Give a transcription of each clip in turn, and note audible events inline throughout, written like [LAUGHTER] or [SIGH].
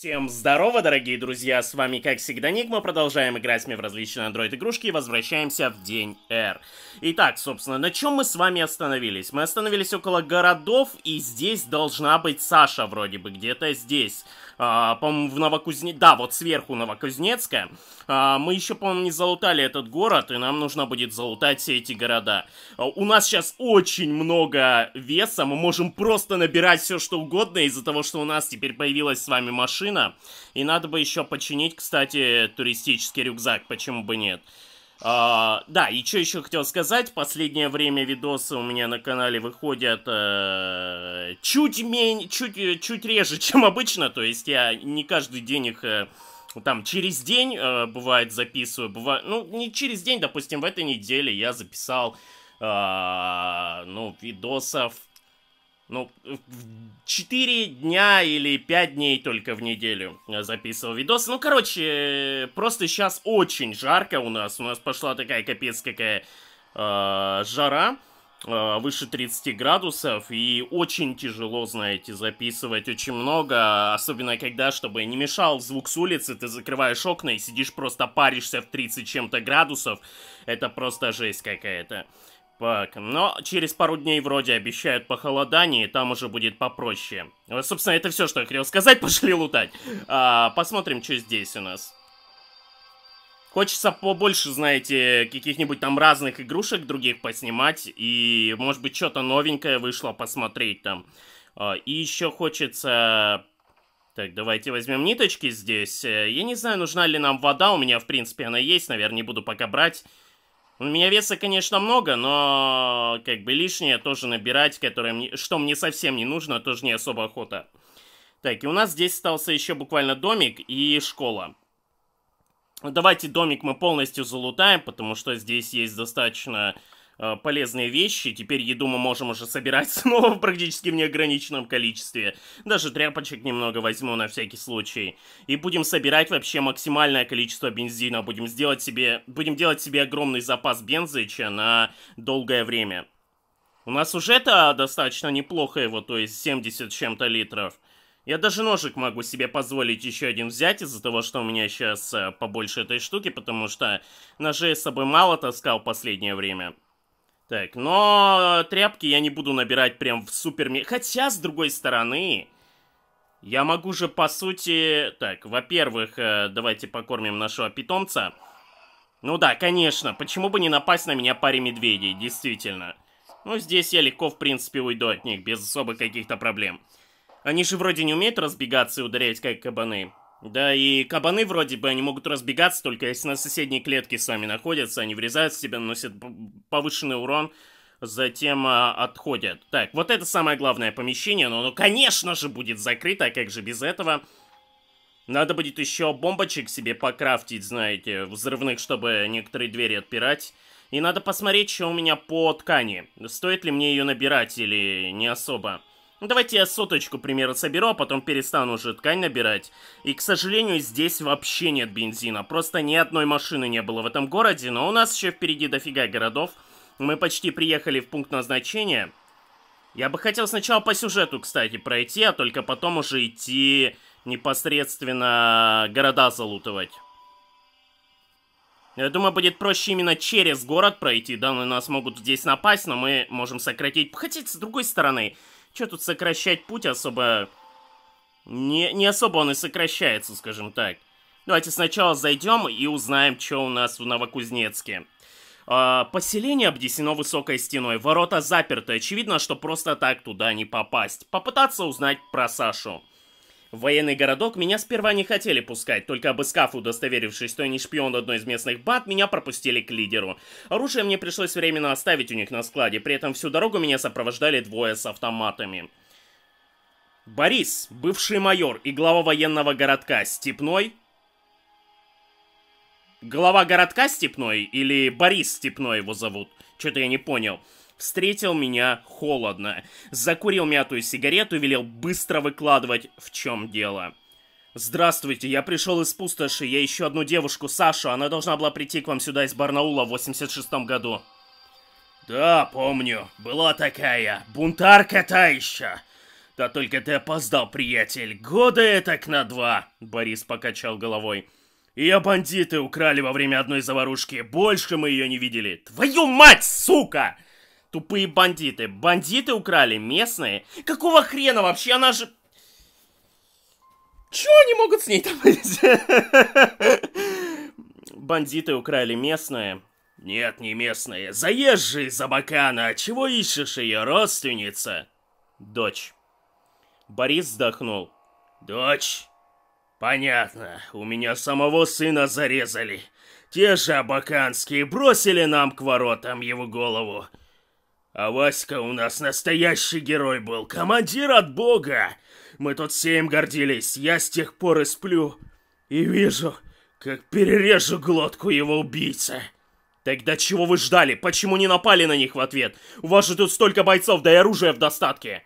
Всем здорово, дорогие друзья, с вами как всегда Ник, мы продолжаем играть с в различные андроид игрушки и возвращаемся в день R. Итак, собственно, на чем мы с вами остановились? Мы остановились около городов, и здесь должна быть Саша вроде бы, где-то здесь. А, по-моему, в Новокузне. да, вот сверху Новокузнецкая. А, мы еще, по-моему, не залутали этот город, и нам нужно будет залутать все эти города. А, у нас сейчас очень много веса, мы можем просто набирать все что угодно из-за того, что у нас теперь появилась с вами машина машина. И надо бы еще починить, кстати, туристический рюкзак, почему бы нет. А, да, и что еще хотел сказать, последнее время видосы у меня на канале выходят э, чуть, мень, чуть, чуть реже, [LAUGHS] чем обычно, то есть я не каждый день их... Э, там через день э, бывает записываю, бывает, ну не через день, допустим, в этой неделе я записал, э, ну видосов ну, 4 э, дня или 5 дней только в неделю э, записывал видосы. Ну, короче, э, просто сейчас очень жарко у нас. У нас пошла такая капец какая э, жара э, выше 30 градусов, и очень тяжело, знаете, записывать очень много, особенно когда, чтобы не мешал звук с улицы, ты закрываешь окна и сидишь просто паришься в 30 чем-то градусов, это просто жесть какая-то. Так, но через пару дней вроде обещают похолодание, и там уже будет попроще. Э, собственно, это все, что я хотел сказать, [LAUGHS] пошли лутать. А, посмотрим, что здесь у нас. Хочется побольше, знаете, каких-нибудь там разных игрушек других поснимать. И, может быть, что-то новенькое вышло посмотреть там. А, и еще хочется... Так, давайте возьмем ниточки здесь. Э, я не знаю, нужна ли нам вода. У меня, в принципе, она есть. Наверное, не буду пока брать. У меня веса, конечно, много, но как бы лишнее тоже набирать, которое мне, что мне совсем не нужно, тоже не особо охота. Так, и у нас здесь остался еще буквально домик и школа. Давайте домик мы полностью залутаем, потому что здесь есть достаточно Э, полезные вещи. Теперь еду мы можем уже собирать [LAUGHS] снова в практически в неограниченном количестве. Даже тряпочек немного возьму на всякий случай. И будем собирать вообще максимальное количество бензина. Будем, сделать себе, будем делать себе огромный запас бензыча на долгое время. У нас уже то достаточно неплохо его, то есть 70 чем-то литров. Я даже ножик могу себе позволить еще один взять из-за того, что у меня сейчас э, побольше этой штуки, потому что ножей с собой мало таскал в последнее время. Так, но тряпки я не буду набирать прям в супер... Хотя, с другой стороны, я могу же, по сути... Так, во-первых, э, давайте покормим нашего питомца. Ну да, конечно, почему бы не напасть на меня паре медведей, действительно. Ну, здесь я легко, в принципе, уйду от них, без особых каких-то проблем. Они же вроде не умеют разбегаться и ударять, как кабаны. Да и кабаны вроде бы, они могут разбегаться, только если на соседней клетке сами находятся, они врезаются в тебя, наносят повышенный урон, затем а, отходят. Так, вот это самое главное помещение, но оно, конечно же, будет закрыто, а как же без этого? Надо будет еще бомбочек себе покрафтить, знаете, взрывных, чтобы некоторые двери отпирать. И надо посмотреть, что у меня по ткани. Стоит ли мне ее набирать или не особо. Ну, давайте я соточку, к соберу, а потом перестану уже ткань набирать. И, к сожалению, здесь вообще нет бензина. Просто ни одной машины не было в этом городе, но у нас еще впереди дофига городов. Мы почти приехали в пункт назначения. Я бы хотел сначала по сюжету, кстати, пройти, а только потом уже идти непосредственно города залутывать. Я думаю, будет проще именно через город пройти. Да, на нас могут здесь напасть, но мы можем сократить. Хотя, с другой стороны, Че тут сокращать путь особо... Не, не особо он и сокращается, скажем так. Давайте сначала зайдем и узнаем, что у нас в Новокузнецке. А, поселение обнесено высокой стеной, ворота заперты. Очевидно, что просто так туда не попасть. Попытаться узнать про Сашу. В военный городок меня сперва не хотели пускать, только обыскав, удостоверившись, что я не шпион одной из местных бат, меня пропустили к лидеру. Оружие мне пришлось временно оставить у них на складе, при этом всю дорогу меня сопровождали двое с автоматами. Борис, бывший майор и глава военного городка Степной... Глава городка Степной или Борис Степной его зовут? Что-то я не понял встретил меня холодно. Закурил мятую сигарету и велел быстро выкладывать, в чем дело. «Здравствуйте, я пришел из пустоши, я ищу одну девушку, Сашу, она должна была прийти к вам сюда из Барнаула в 86 году». «Да, помню, была такая, бунтарка та еще. Да только ты опоздал, приятель, года это к на два», — Борис покачал головой. Ее бандиты украли во время одной заварушки. Больше мы ее не видели. Твою мать, сука! Тупые бандиты. Бандиты украли местные? Какого хрена вообще? Она же... Чё они могут с ней там [LAUGHS] Бандиты украли местные. Нет, не местные. Заезжий Забакана. Чего ищешь ее, родственница? Дочь. Борис вздохнул. Дочь. Понятно. У меня самого сына зарезали. Те же абаканские бросили нам к воротам его голову. А Васька у нас настоящий герой был, командир от бога. Мы тут всем гордились, я с тех пор и сплю. И вижу, как перережу глотку его убийца. Тогда чего вы ждали? Почему не напали на них в ответ? У вас же тут столько бойцов, да и оружия в достатке.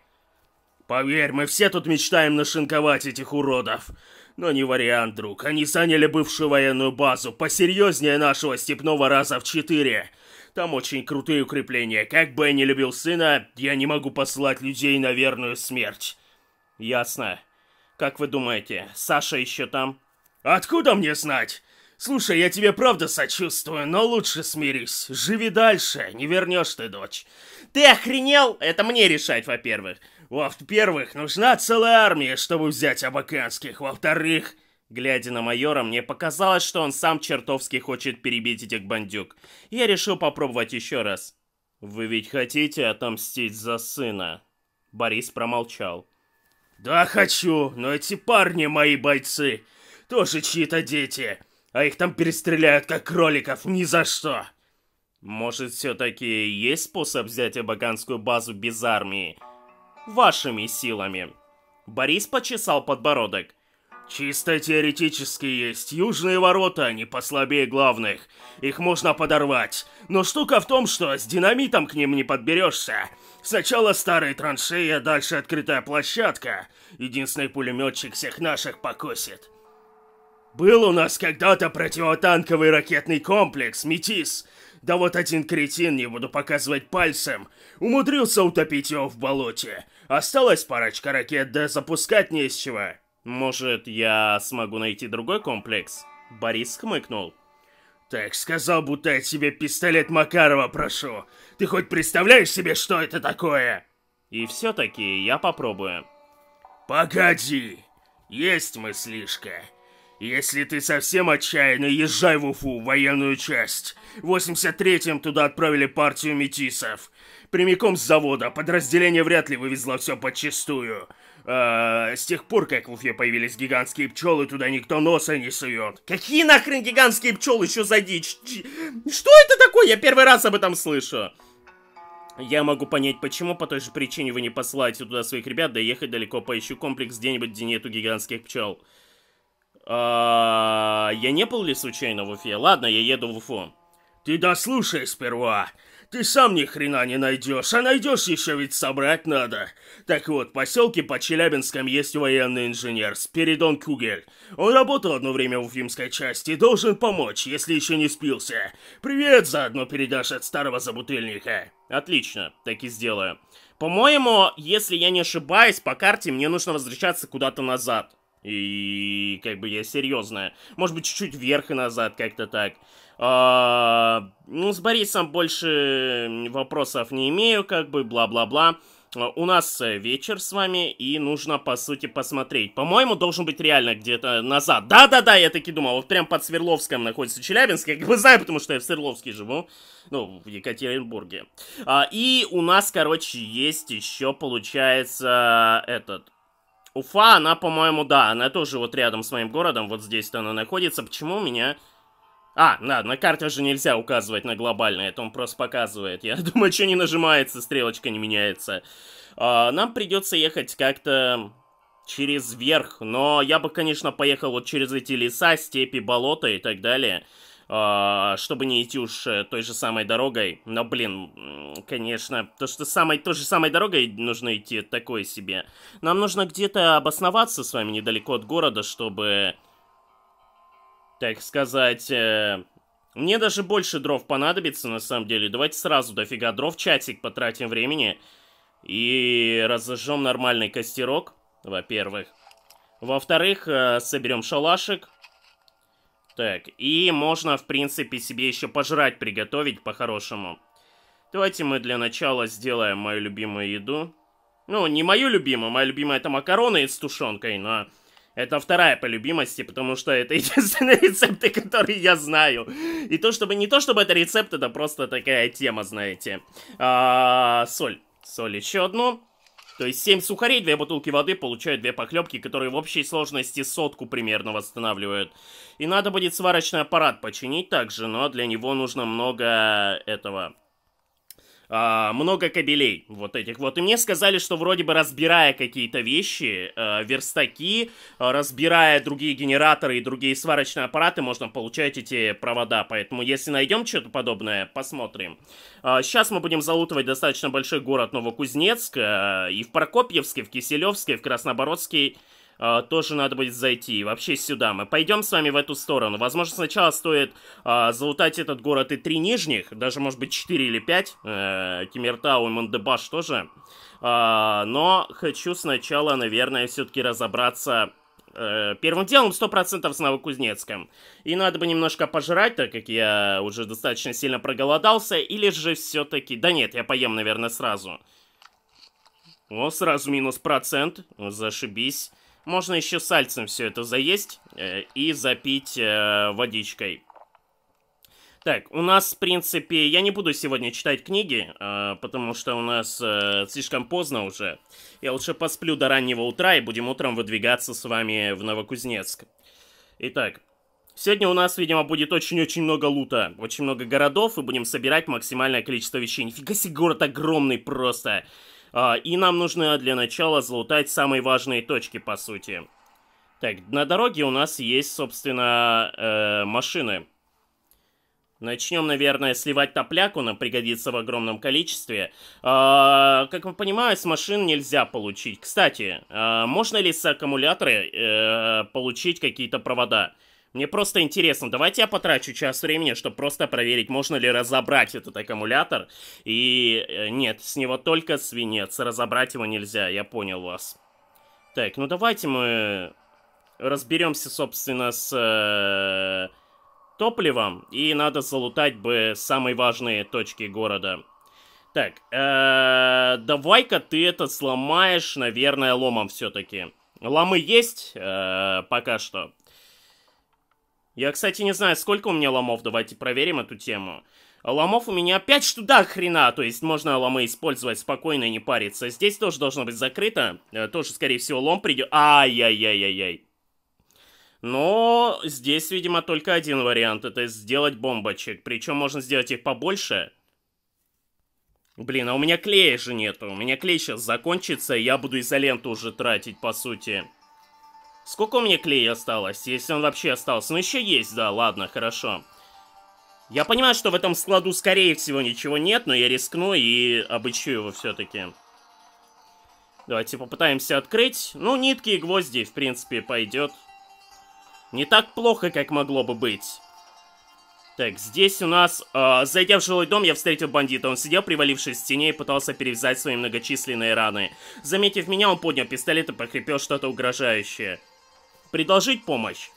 Поверь, мы все тут мечтаем нашинковать этих уродов. Но не вариант, друг. Они заняли бывшую военную базу, посерьезнее нашего степного раза в четыре. Там очень крутые укрепления. Как бы я не любил сына, я не могу послать людей на верную смерть. Ясно. Как вы думаете, Саша еще там? Откуда мне знать? Слушай, я тебе правда сочувствую, но лучше смирись. Живи дальше, не вернешь ты дочь. Ты охренел? Это мне решать, во-первых. Во-первых, нужна целая армия, чтобы взять абаканских. Во-вторых... Глядя на майора, мне показалось, что он сам чертовски хочет перебить этих бандюк. Я решил попробовать еще раз. «Вы ведь хотите отомстить за сына?» Борис промолчал. «Да, хочу, но эти парни мои бойцы. Тоже чьи-то дети. А их там перестреляют, как кроликов, ни за что!» «Может, все-таки есть способ взять абаганскую базу без армии?» «Вашими силами». Борис почесал подбородок. Чисто теоретически есть южные ворота, они послабее главных. Их можно подорвать. Но штука в том, что с динамитом к ним не подберешься. Сначала старые траншеи, а дальше открытая площадка. Единственный пулеметчик всех наших покосит. Был у нас когда-то противотанковый ракетный комплекс «Метис». Да вот один кретин, не буду показывать пальцем, умудрился утопить его в болоте. Осталась парочка ракет, да запускать не с чего. Может, я смогу найти другой комплекс? Борис хмыкнул. Так сказал, будто я тебе пистолет Макарова прошу. Ты хоть представляешь себе, что это такое? И все-таки я попробую. Погоди, есть мыслишка. Если ты совсем отчаянный, езжай в Уфу, в военную часть. В 83-м туда отправили партию метисов. Прямиком с завода, подразделение вряд ли вывезло все подчистую. А, с тех пор, как в Уфе появились гигантские пчелы, туда никто носа не сует. Какие нахрен гигантские пчелы еще за дичь? Что это такое? Я первый раз об этом слышу. Я могу понять, почему, по той же причине вы не посылаете туда своих ребят, да ехать далеко, поищу комплекс где-нибудь, где нету гигантских пчел. А, я не был ли случайно в Уфе? Ладно, я еду в Уфу. Ты дослушай сперва. Ты сам ни хрена не найдешь, а найдешь еще ведь собрать надо. Так вот, в поселке по Челябинском есть военный инженер Спиридон Кугель. Он работал одно время в Уфимской части, должен помочь, если еще не спился. Привет заодно передашь от старого забутыльника. Отлично, так и сделаю. По-моему, если я не ошибаюсь, по карте мне нужно возвращаться куда-то назад. И как бы я серьезная. Может быть, чуть-чуть вверх и назад, как-то так. А, ну, с Борисом больше вопросов не имею, как бы, бла-бла-бла. А, у нас э, вечер с вами, и нужно, по сути, посмотреть. По-моему, должен быть реально где-то назад. Да-да-да, я таки думал, вот прям под Свердловском находится Челябинск. Я как бы знаю, потому что я в Свердловске живу. Ну, в Екатеринбурге. А, и у нас, короче, есть еще, получается, этот... Уфа, она, по-моему, да, она тоже вот рядом с моим городом, вот здесь-то она находится. Почему у меня а, да, на карте же нельзя указывать на глобальное, это он просто показывает. Я [LAUGHS] думаю, что не нажимается, стрелочка не меняется. А, нам придется ехать как-то через верх, но я бы, конечно, поехал вот через эти леса, степи, болота и так далее, а, чтобы не идти уж э, той же самой дорогой. Но, блин, конечно, то, что самой, той же самой дорогой нужно идти, такое себе. Нам нужно где-то обосноваться с вами недалеко от города, чтобы так сказать... Э, мне даже больше дров понадобится, на самом деле. Давайте сразу дофига дров, часик потратим времени. И разожжем нормальный костерок, во-первых. Во-вторых, э, соберем шалашик. Так, и можно, в принципе, себе еще пожрать приготовить по-хорошему. Давайте мы для начала сделаем мою любимую еду. Ну, не мою любимую, моя любимая это макароны с тушенкой, но... Это вторая по любимости, потому что это [LAUGHS] единственные рецепты, которые я знаю. И то, чтобы не то, чтобы это рецепт, это просто такая тема, знаете. А, соль. Соль еще одну. То есть 7 сухарей, 2 бутылки воды получают 2 похлебки, которые в общей сложности сотку примерно восстанавливают. И надо будет сварочный аппарат починить также, но для него нужно много этого а, много кабелей вот этих вот. И мне сказали, что вроде бы разбирая какие-то вещи, а, верстаки, а, разбирая другие генераторы и другие сварочные аппараты, можно получать эти провода. Поэтому если найдем что-то подобное, посмотрим. А, сейчас мы будем залутывать достаточно большой город Новокузнецк а, и в Прокопьевске, в Киселевске, в Краснобородске э, тоже надо будет зайти. Вообще сюда. Мы пойдем с вами в эту сторону. Возможно, сначала стоит э, залутать этот город и три нижних. Даже, может быть, четыре или пять. Э, Кимертау и Мандебаш тоже. Э, но хочу сначала, наверное, все-таки разобраться... Э, первым делом 100% с Новокузнецком. И надо бы немножко пожрать, так как я уже достаточно сильно проголодался. Или же все-таки... Да нет, я поем, наверное, сразу. О, сразу минус процент. Зашибись. Можно еще сальцем все это заесть э, и запить э, водичкой. Так, у нас, в принципе, я не буду сегодня читать книги, э, потому что у нас э, слишком поздно уже. Я лучше посплю до раннего утра и будем утром выдвигаться с вами в Новокузнецк. Итак, сегодня у нас, видимо, будет очень-очень много лута, очень много городов, и будем собирать максимальное количество вещей. Нифига себе, город огромный Просто. А, и нам нужно для начала залутать самые важные точки, по сути. Так, на дороге у нас есть, собственно, э, машины. Начнем, наверное, сливать топляку, нам пригодится в огромном количестве. А, как вы понимаете, с машин нельзя получить. Кстати, а, можно ли с аккумулятора э, получить какие-то провода? Мне просто интересно, давайте я потрачу час времени, чтобы просто проверить, можно ли разобрать этот аккумулятор. И э, нет, с него только свинец, разобрать его нельзя, я понял вас. Так, ну давайте мы разберемся, собственно, с э, топливом. И надо залутать бы самые важные точки города. Так, э, давай-ка ты это сломаешь, наверное, ломом все-таки. Ломы есть э, пока что. Я, кстати, не знаю, сколько у меня ломов, давайте проверим эту тему. Ломов у меня опять штук, да, хрена, то есть можно ломы использовать спокойно и не париться. Здесь тоже должно быть закрыто, э, тоже, скорее всего, лом придет... Ай-яй-яй-яй-яй. Но здесь, видимо, только один вариант, это сделать бомбочек. Причем можно сделать их побольше. Блин, а у меня клея же нету. У меня клей сейчас закончится, я буду изоленту уже тратить, по сути. Сколько у меня клея осталось, если он вообще остался? Ну еще есть, да, ладно, хорошо. Я понимаю, что в этом складу, скорее всего, ничего нет, но я рискну и обычу его все-таки. Давайте попытаемся открыть. Ну, нитки и гвозди, в принципе, пойдет. Не так плохо, как могло бы быть. Так, здесь у нас... Э, зайдя в жилой дом, я встретил бандита. Он сидел, привалившись к стене, и пытался перевязать свои многочисленные раны. Заметив меня, он поднял пистолет и прохрипел что-то угрожающее предложить помощь.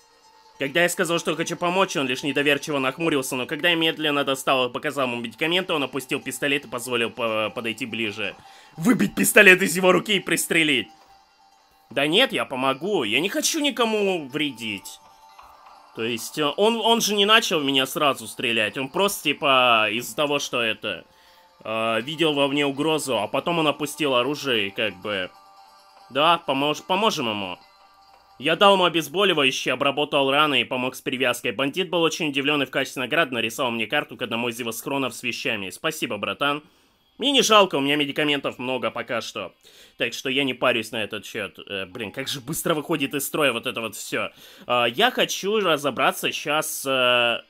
Когда я сказал, что хочу помочь, он лишь недоверчиво нахмурился, но когда я медленно достал и показал ему медикаменты, он опустил пистолет и позволил по э, подойти ближе. Выбить пистолет из его руки и пристрелить! Да нет, я помогу, я не хочу никому вредить. То есть, э, он, он же не начал меня сразу стрелять, он просто, типа, из-за того, что это... Э, видел во мне угрозу, а потом он опустил оружие и как бы... Да, помож поможем ему. Я дал ему обезболивающее, обработал раны и помог с перевязкой. Бандит был очень удивлен и в качестве награды нарисовал мне карту к одному из его схронов с вещами. Спасибо, братан. Мне не жалко, у меня медикаментов много пока что. Так что я не парюсь на этот счет. Э, блин, как же быстро выходит из строя вот это вот все. Э, а, я хочу разобраться сейчас... Э...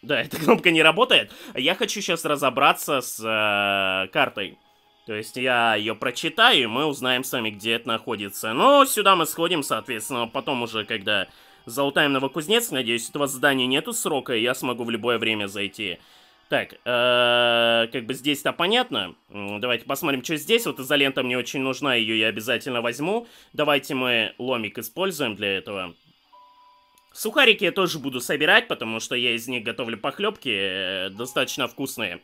Да, [LAUGHS] эта кнопка не работает. Я хочу сейчас разобраться с э, картой. То есть я ее прочитаю, и мы узнаем с вами, где это находится. Но сюда мы сходим, соответственно, потом уже, когда залутаем Новокузнец. Надеюсь, этого здания нету срока, и я смогу в любое время зайти. Так, э, как бы здесь-то понятно. Давайте посмотрим, что здесь. Вот изолента мне очень нужна, ее я обязательно возьму. Давайте мы ломик используем для этого. Сухарики я тоже буду собирать, потому что я из них готовлю похлебки, э, достаточно вкусные.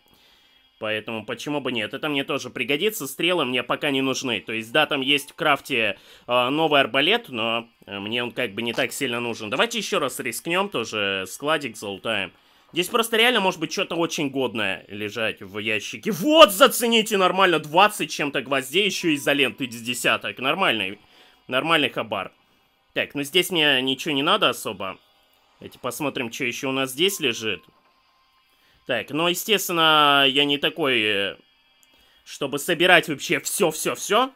Поэтому почему бы нет? Это мне тоже пригодится. Стрелы мне пока не нужны. То есть, да, там есть в крафте э, новый арбалет, но э, мне он как бы не так сильно нужен. Давайте еще раз рискнем тоже. Складик залутаем. Здесь просто реально может быть что-то очень годное лежать в ящике. Вот, зацените, нормально, 20 чем-то гвоздей, еще изоленты из десяток. Нормальный, нормальный хабар. Так, ну здесь мне ничего не надо особо. Давайте посмотрим, что еще у нас здесь лежит. Так, ну, естественно, я не такой, э, чтобы собирать вообще все-все-все.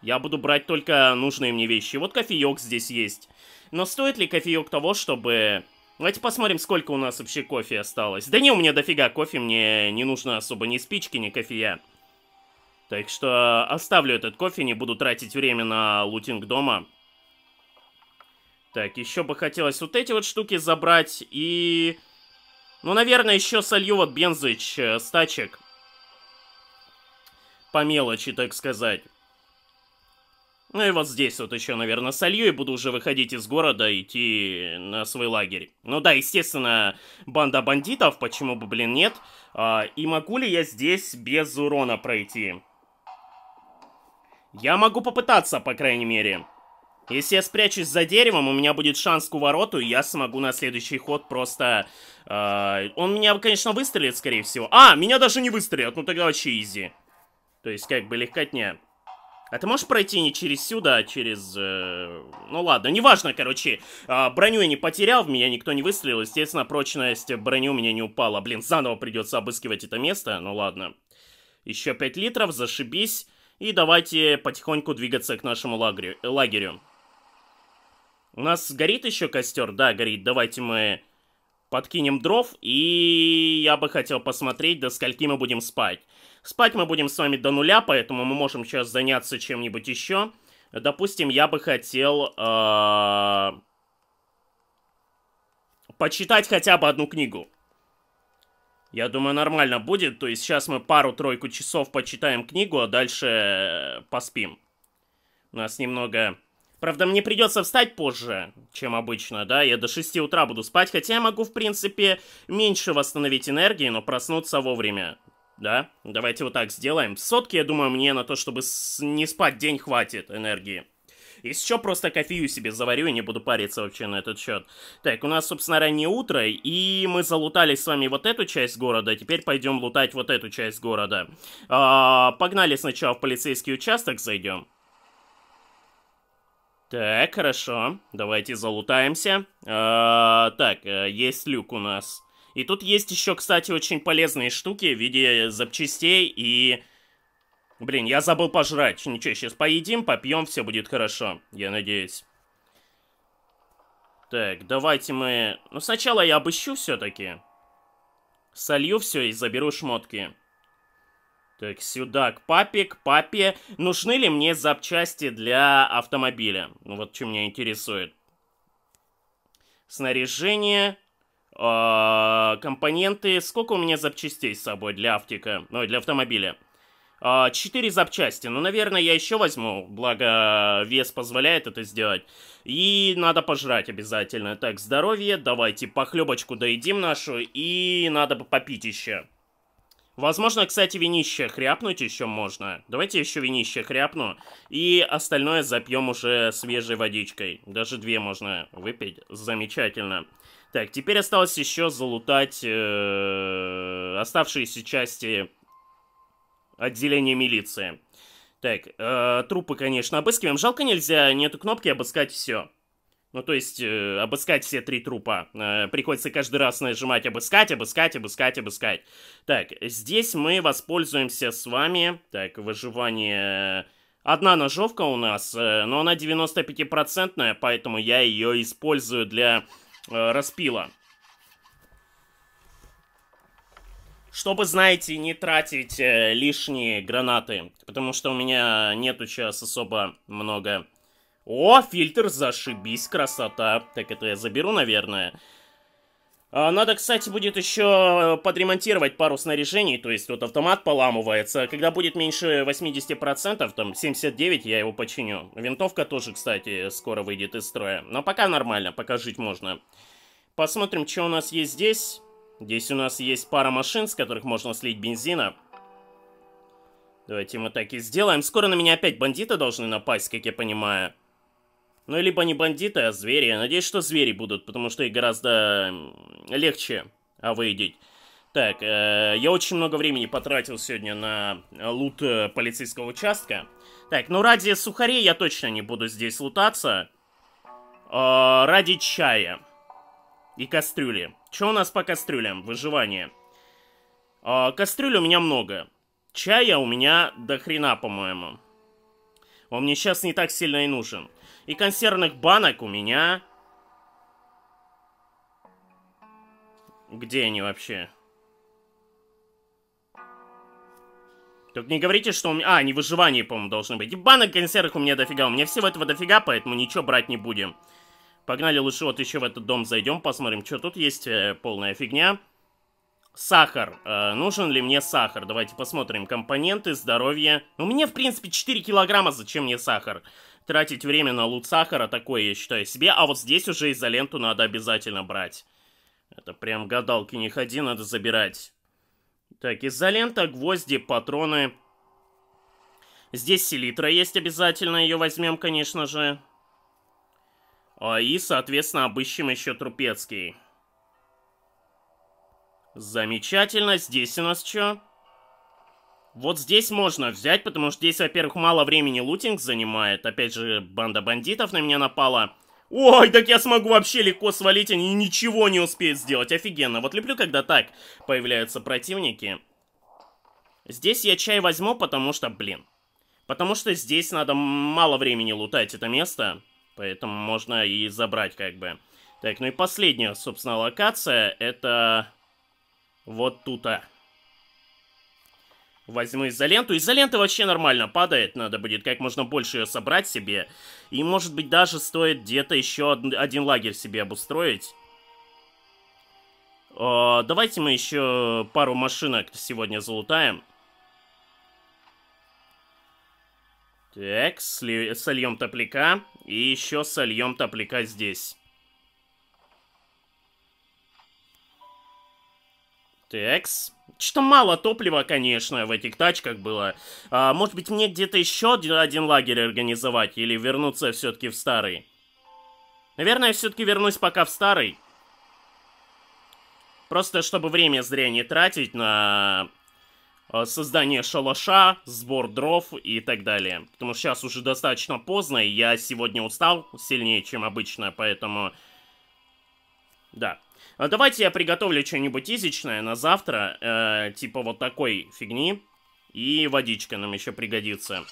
Я буду брать только нужные мне вещи. Вот кофеек здесь есть. Но стоит ли кофеек того, чтобы... Давайте посмотрим, сколько у нас вообще кофе осталось. Да не, у меня дофига кофе, мне не нужно особо ни спички, ни кофея. Так что оставлю этот кофе, не буду тратить время на лутинг дома. Так, еще бы хотелось вот эти вот штуки забрать и... Ну, наверное, еще солью вот бензыч э, с По мелочи, так сказать. Ну и вот здесь вот еще, наверное, солью и буду уже выходить из города и идти на свой лагерь. Ну да, естественно, банда бандитов, почему бы, блин, нет. А, и могу ли я здесь без урона пройти? Я могу попытаться, по крайней мере. Если я спрячусь за деревом, у меня будет шанс к увороту, и я смогу на следующий ход просто... Э, он меня, конечно, выстрелит, скорее всего. А, меня даже не выстрелят, ну тогда вообще изи. То есть, как бы, легкотня. А ты можешь пройти не через сюда, а через... Э, ну ладно, неважно, короче. Э, броню я не потерял, в меня никто не выстрелил. Естественно, прочность брони у меня не упала. Блин, заново придется обыскивать это место. Ну ладно. Еще 5 литров, зашибись. И давайте потихоньку двигаться к нашему лагерю. лагерю. У нас горит еще костер? Да, горит. Давайте мы подкинем дров, и я бы хотел посмотреть, до скольки мы будем спать. Спать мы будем с вами до нуля, поэтому мы можем сейчас заняться чем-нибудь еще. Допустим, я бы хотел... А, почитать хотя бы одну книгу. Я думаю, нормально будет. То есть сейчас мы пару-тройку часов почитаем книгу, а дальше поспим. У нас немного Правда, мне придется встать позже, чем обычно, да, я до 6 утра буду спать, хотя я могу, в принципе, меньше восстановить энергии, но проснуться вовремя, да? Давайте вот так сделаем. Сотки, я думаю, мне на то, чтобы не спать день хватит энергии. И еще просто кофею себе заварю и не буду париться вообще на этот счет. Так, у нас, собственно, раннее утро, и мы залутали с вами вот эту часть города, теперь пойдем лутать вот эту часть города. А, погнали сначала в полицейский участок зайдем. Так, хорошо. Давайте залутаемся. А, так, э, есть люк у нас. И тут есть еще, кстати, очень полезные штуки в виде запчастей и... Блин, я забыл пожрать. Ничего, сейчас поедим, попьем, все будет хорошо. Я надеюсь. Так, давайте мы... Ну, сначала я обыщу все-таки. Солью все и заберу шмотки. Так, сюда, к папе, к папе. Нужны ли мне запчасти для автомобиля? Ну, вот что меня интересует. Снаряжение, а, компоненты. Сколько у меня запчастей с собой для автика, ну, для автомобиля? А, четыре запчасти. Ну, наверное, я еще возьму, благо вес позволяет это сделать. И надо пожрать обязательно. Так, здоровье, давайте похлебочку доедим нашу, и надо бы попить еще. Возможно, кстати, винище хряпнуть еще можно. Давайте еще винище хряпну. И остальное запьем уже свежей водичкой. Даже две можно выпить. Замечательно. Так, теперь осталось еще залутать э, оставшиеся части отделения милиции. Так, э, трупы, конечно, обыскиваем. Жалко нельзя, нету кнопки обыскать все. Ну, то есть, э, обыскать все три трупа. Э, приходится каждый раз нажимать обыскать, обыскать, обыскать, обыскать. Так, здесь мы воспользуемся с вами. Так, выживание... Одна ножовка у нас, э, но она 95%, поэтому я ее использую для э, распила. Чтобы, знаете, не тратить э, лишние гранаты, потому что у меня нет сейчас особо много о, фильтр, зашибись, красота. Так, это я заберу, наверное. А, надо, кстати, будет еще подремонтировать пару снаряжений, то есть вот автомат поламывается. Когда будет меньше 80%, там 79, я его починю. Винтовка тоже, кстати, скоро выйдет из строя. Но пока нормально, пока жить можно. Посмотрим, что у нас есть здесь. Здесь у нас есть пара машин, с которых можно слить бензина. Давайте мы так и сделаем. Скоро на меня опять бандиты должны напасть, как я понимаю. Ну, либо не бандиты, а звери. Я надеюсь, что звери будут, потому что их гораздо легче выйдить. Так, э, я очень много времени потратил сегодня на лут э, полицейского участка. Так, ну ради сухарей я точно не буду здесь лутаться. Э, ради чая. И кастрюли. Что у нас по кастрюлям? Выживание. Э, кастрюль у меня много. Чая у меня до хрена, по-моему. Он мне сейчас не так сильно и нужен и консервных банок у меня. Где они вообще? Только не говорите, что у меня... А, они выживание, по-моему, должны быть. И банок консервов у меня дофига. У меня всего этого дофига, поэтому ничего брать не будем. Погнали лучше вот еще в этот дом зайдем, посмотрим, что тут есть. Э, полная фигня. Сахар. Э, нужен ли мне сахар? Давайте посмотрим. Компоненты, здоровье. У меня, в принципе, 4 килограмма. Зачем мне сахар? Сахар тратить время на лут сахара, такое я считаю себе. А вот здесь уже изоленту надо обязательно брать. Это прям гадалки не ходи, надо забирать. Так, изолента, гвозди, патроны. Здесь селитра есть обязательно, ее возьмем, конечно же. А, и, соответственно, обыщем еще трупецкий. Замечательно, здесь у нас что? Вот здесь можно взять, потому что здесь, во-первых, мало времени лутинг занимает. Опять же, банда бандитов на меня напала. Ой, так я смогу вообще легко свалить, они ничего не успеют сделать. Офигенно. Вот люблю, когда так появляются противники. Здесь я чай возьму, потому что, блин. Потому что здесь надо мало времени лутать это место. Поэтому можно и забрать, как бы. Так, ну и последняя, собственно, локация. Это вот тут-то. Возьму изоленту. Изолента вообще нормально падает. Надо будет как можно больше ее собрать себе. И, может быть, даже стоит где-то еще один лагерь себе обустроить. О, а, давайте мы еще пару машинок сегодня залутаем. Так, сольем топляка. И еще сольем топляка здесь. Текс. Что мало топлива, конечно, в этих тачках было. А, может быть, мне где-то еще один лагерь организовать или вернуться все-таки в старый? Наверное, все-таки вернусь пока в старый. Просто чтобы время зря не тратить на а, создание шалаша, сбор дров и так далее. Потому что сейчас уже достаточно поздно, и я сегодня устал сильнее, чем обычно, поэтому... Да. А давайте я приготовлю что-нибудь изичное на завтра, э, типа вот такой фигни. И водичка нам еще пригодится.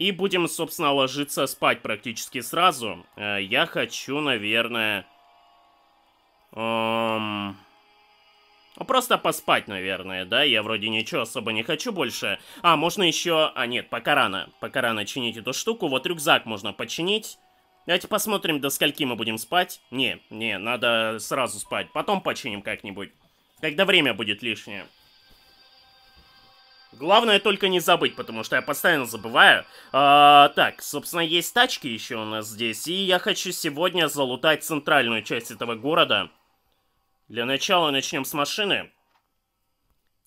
И будем, собственно, ложиться спать практически сразу. Э, я хочу, наверное... Эм... Ну, просто поспать, наверное, да? Я вроде ничего особо не хочу больше. А, можно еще... А, нет, пока рано. Пока рано чинить эту штуку. Вот рюкзак можно починить. Давайте посмотрим, до скольки мы будем спать. Не, не, надо сразу спать. Потом починим как-нибудь. Когда время будет лишнее. Главное только не забыть, потому что я постоянно забываю. А, так, собственно, есть тачки еще у нас здесь. И я хочу сегодня залутать центральную часть этого города. Для начала начнем с машины.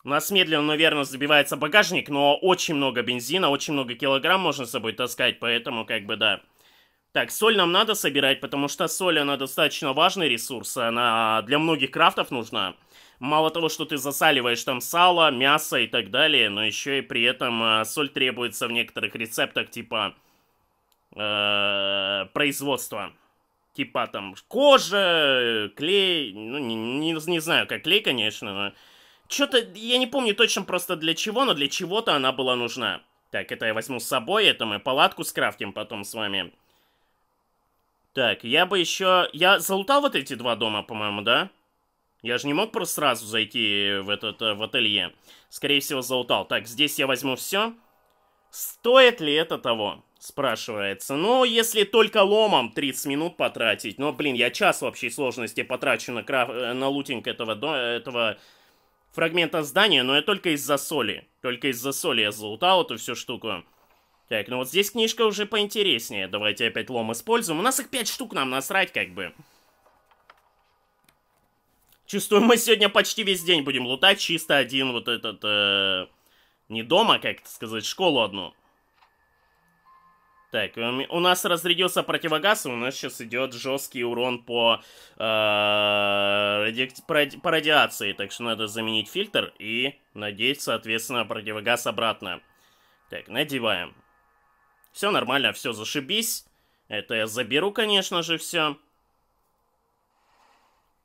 У нас медленно, наверное, забивается багажник, но очень много бензина, очень много килограмм можно с собой таскать, поэтому как бы да. Так, соль нам надо собирать, потому что соль, она достаточно важный ресурс, она для многих крафтов нужна. Мало того, что ты засаливаешь там сало, мясо и так далее, но еще и при этом э, соль требуется в некоторых рецептах типа э, производства. Типа там кожа, клей, ну не, не, не знаю, как клей, конечно, но... Что-то, я не помню точно просто для чего, но для чего-то она была нужна. Так, это я возьму с собой, это мы палатку скрафтим потом с вами. Так, я бы еще... Я залутал вот эти два дома, по-моему, да? Я же не мог просто сразу зайти в этот, э, в ателье. Скорее всего, залутал. Так, здесь я возьму все. Стоит ли это того? Спрашивается. Ну, если только ломом 30 минут потратить. Но, блин, я час в общей сложности потрачу на, краф... Э, на лутинг этого, до... этого фрагмента здания. Но я только из-за соли. Только из-за соли я залутал эту всю штуку. Так, ну вот здесь книжка уже поинтереснее. Давайте опять лом используем. У нас их 5 штук, нам насрать как бы. Чувствую, мы сегодня почти весь день будем лутать. Чисто один вот этот... Э, не дома, как это сказать, школу одну. Так, эм, у нас разрядился противогаз, и у нас сейчас идет жесткий урон по, э, ради, по радиации. Так что надо заменить фильтр и надеть, соответственно, противогаз обратно. Так, надеваем. Все нормально, все зашибись. Это я заберу, конечно же, все.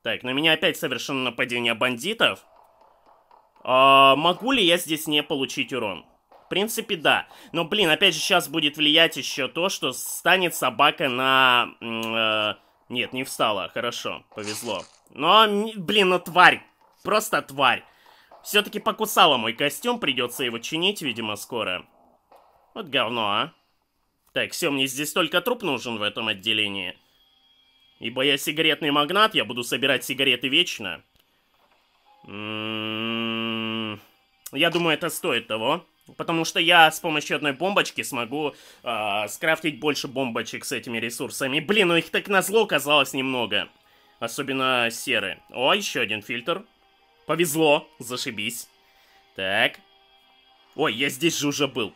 Так, на меня опять совершено нападение бандитов. А, могу ли я здесь не получить урон? В принципе, да. Но, блин, опять же, сейчас будет влиять еще то, что станет собака на... Э, нет, не встала. Хорошо, повезло. Но, блин, ну тварь. Просто тварь. Все-таки покусала мой костюм, придется его чинить, видимо, скоро. Вот говно, а. Так, все, мне здесь только труп нужен в этом отделении. Ибо я сигаретный магнат, я буду собирать сигареты вечно. М-м-м. я думаю, это стоит того. Потому что я с помощью одной бомбочки смогу э, скрафтить больше бомбочек с этими ресурсами. Блин, ну их так назло оказалось немного. Особенно серы. О, еще один фильтр. Повезло, зашибись. Так. Ой, я здесь же уже был.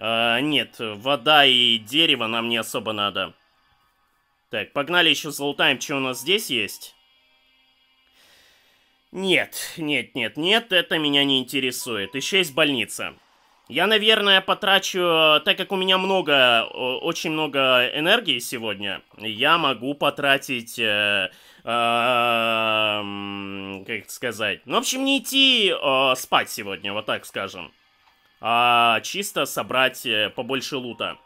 А, нет, вода и дерево нам не особо надо. Так, погнали еще залутаем, что у нас здесь есть. Нет, нет, нет, нет, это меня не интересует. Еще есть больница. Я, наверное, потрачу, так как у меня много, очень много энергии сегодня, я могу потратить, э, э, как сказать, ну, в общем, не идти э, спать сегодня, вот так скажем а чисто собрать э, побольше лута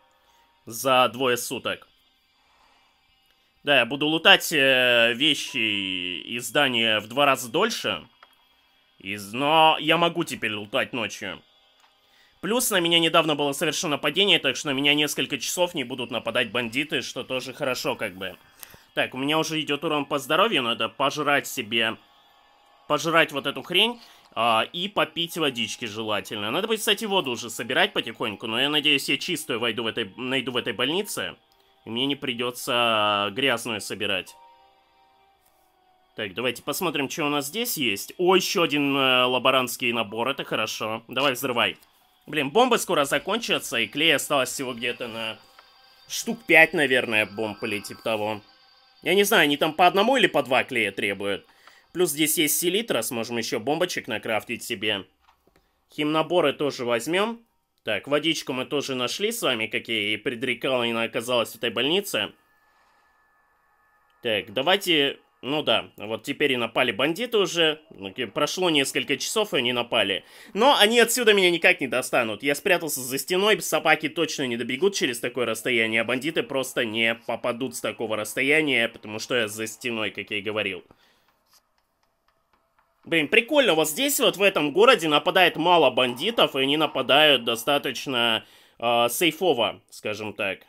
за двое суток. Да, я буду лутать э, вещи и здания в два раза дольше. Но я могу теперь лутать ночью. Плюс на меня недавно было совершено нападение, так что на меня несколько часов не будут нападать бандиты, что тоже хорошо как бы. Так, у меня уже идет урон по здоровью, надо пожрать себе... Пожрать вот эту хрень а, и попить водички желательно. Надо будет, кстати, воду уже собирать потихоньку, но я надеюсь, я чистую войду в этой, найду в этой больнице, и мне не придется грязную собирать. Так, давайте посмотрим, что у нас здесь есть. О, еще один э, лаборантский набор, это хорошо. Давай взрывай. Блин, бомбы скоро закончатся, и клей осталось всего где-то на штук 5, наверное, бомб или типа того. Я не знаю, они там по одному или по два клея требуют. Плюс здесь есть селитра, сможем еще бомбочек накрафтить себе. Химнаборы тоже возьмем. Так, водичку мы тоже нашли с вами, как я и предрекал, она оказалась в этой больнице. Так, давайте... Ну да, вот теперь и напали бандиты уже. Ну, прошло несколько часов, и они напали. Но они отсюда меня никак не достанут. Я спрятался за стеной, собаки точно не добегут через такое расстояние, а бандиты просто не попадут с такого расстояния, потому что я за стеной, как я и говорил. Блин, прикольно, вот здесь вот в этом городе нападает мало бандитов, и они нападают достаточно э, сейфово, скажем так.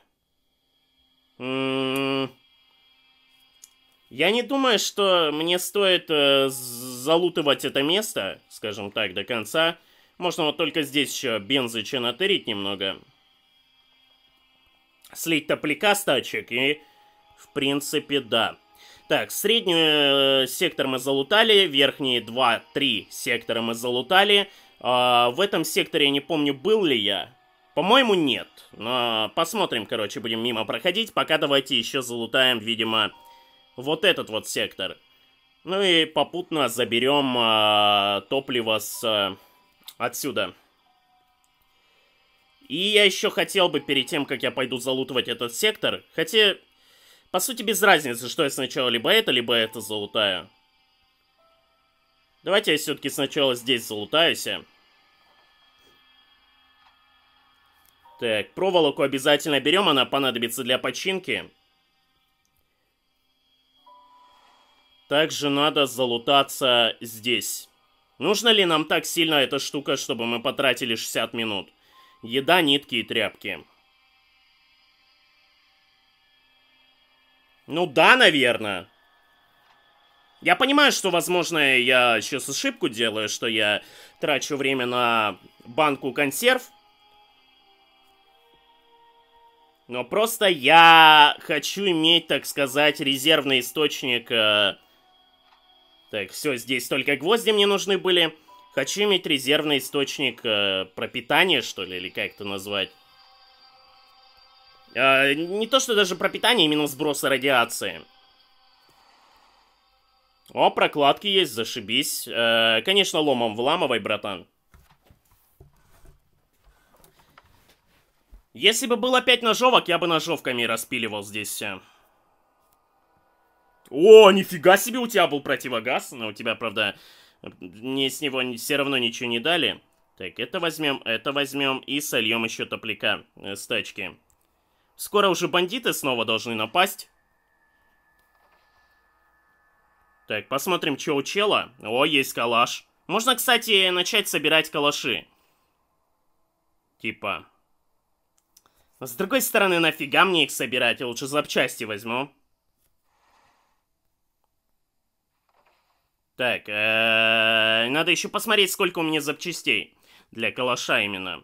М м-м-м. -м я не думаю, что мне стоит э, залутывать это место, скажем так, до конца. Можно вот только здесь еще бензы чинатырить немного. Слить топлика с тачек и... В принципе, да. Так, средний э, сектор мы залутали, верхние 2-3 сектора мы залутали. А, в этом секторе я не помню, был ли я. По-моему, нет. Но посмотрим, короче, будем мимо проходить. Пока давайте еще залутаем, видимо, вот этот вот сектор. Ну и попутно заберем а, топливо с а, отсюда. И я еще хотел бы, перед тем, как я пойду залутывать этот сектор, хотя по сути, без разницы, что я сначала либо это, либо это залутаю. Давайте я все-таки сначала здесь залутаюсь. Так, проволоку обязательно берем, она понадобится для починки. Также надо залутаться здесь. Нужно ли нам так сильно эта штука, чтобы мы потратили 60 минут? Еда, нитки и тряпки. Ну да, наверное. Я понимаю, что, возможно, я сейчас ошибку делаю, что я трачу время на банку консерв. Но просто я хочу иметь, так сказать, резервный источник... Э, так, все, здесь только гвозди мне нужны были. Хочу иметь резервный источник э, пропитания, что ли, или как это назвать. Э, не то, что даже про питание, именно сбросы радиации. О, прокладки есть, зашибись. Э, конечно, ломом вламывай, братан. Если бы было пять ножовок, я бы ножовками распиливал здесь все. Э. О, нифига себе, у тебя был противогаз, но ну, у тебя, правда, не с него все равно ничего не дали. Так, это возьмем, это возьмем и сольем еще топлика э, с тачки. Скоро уже бандиты снова должны напасть. Так, посмотрим, что у чела. О, есть калаш. Можно, кстати, начать собирать калаши. Типа. Но с другой стороны, нафига мне их собирать? Я лучше запчасти возьму. Так, э -э -э, надо еще посмотреть, сколько у меня запчастей. Для калаша именно.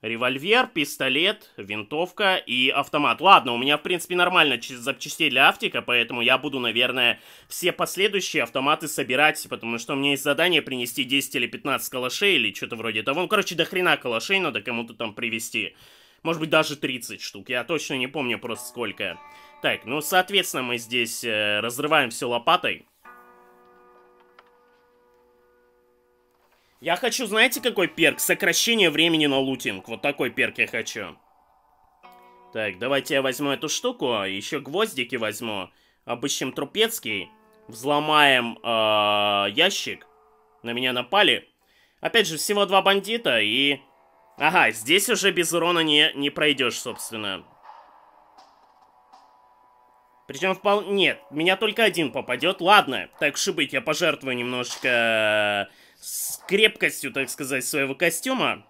Револьвер, пистолет, винтовка и автомат. Ладно, у меня, в принципе, нормально запчастей для автика, поэтому я буду, наверное, все последующие автоматы собирать, потому что у меня есть задание принести 10 или 15 калашей или что-то вроде того. Ну, короче, до хрена калашей надо кому-то там привезти. Может быть, даже 30 штук, я точно не помню просто сколько. Так, ну, соответственно, мы здесь э, разрываем все лопатой. Я хочу, знаете, какой перк? Сокращение времени на лутинг. Вот такой перк я хочу. Так, давайте я возьму эту штуку. Еще гвоздики возьму. Обыщем трупецкий. Взломаем э -э, ящик. На меня напали. Опять же, всего два бандита и... Ага, здесь уже без урона не, не пройдешь, собственно. Причем вполне... Нет, меня только один попадет. Ладно, так шибыть, я пожертвую немножечко с крепкостью, так сказать, своего костюма.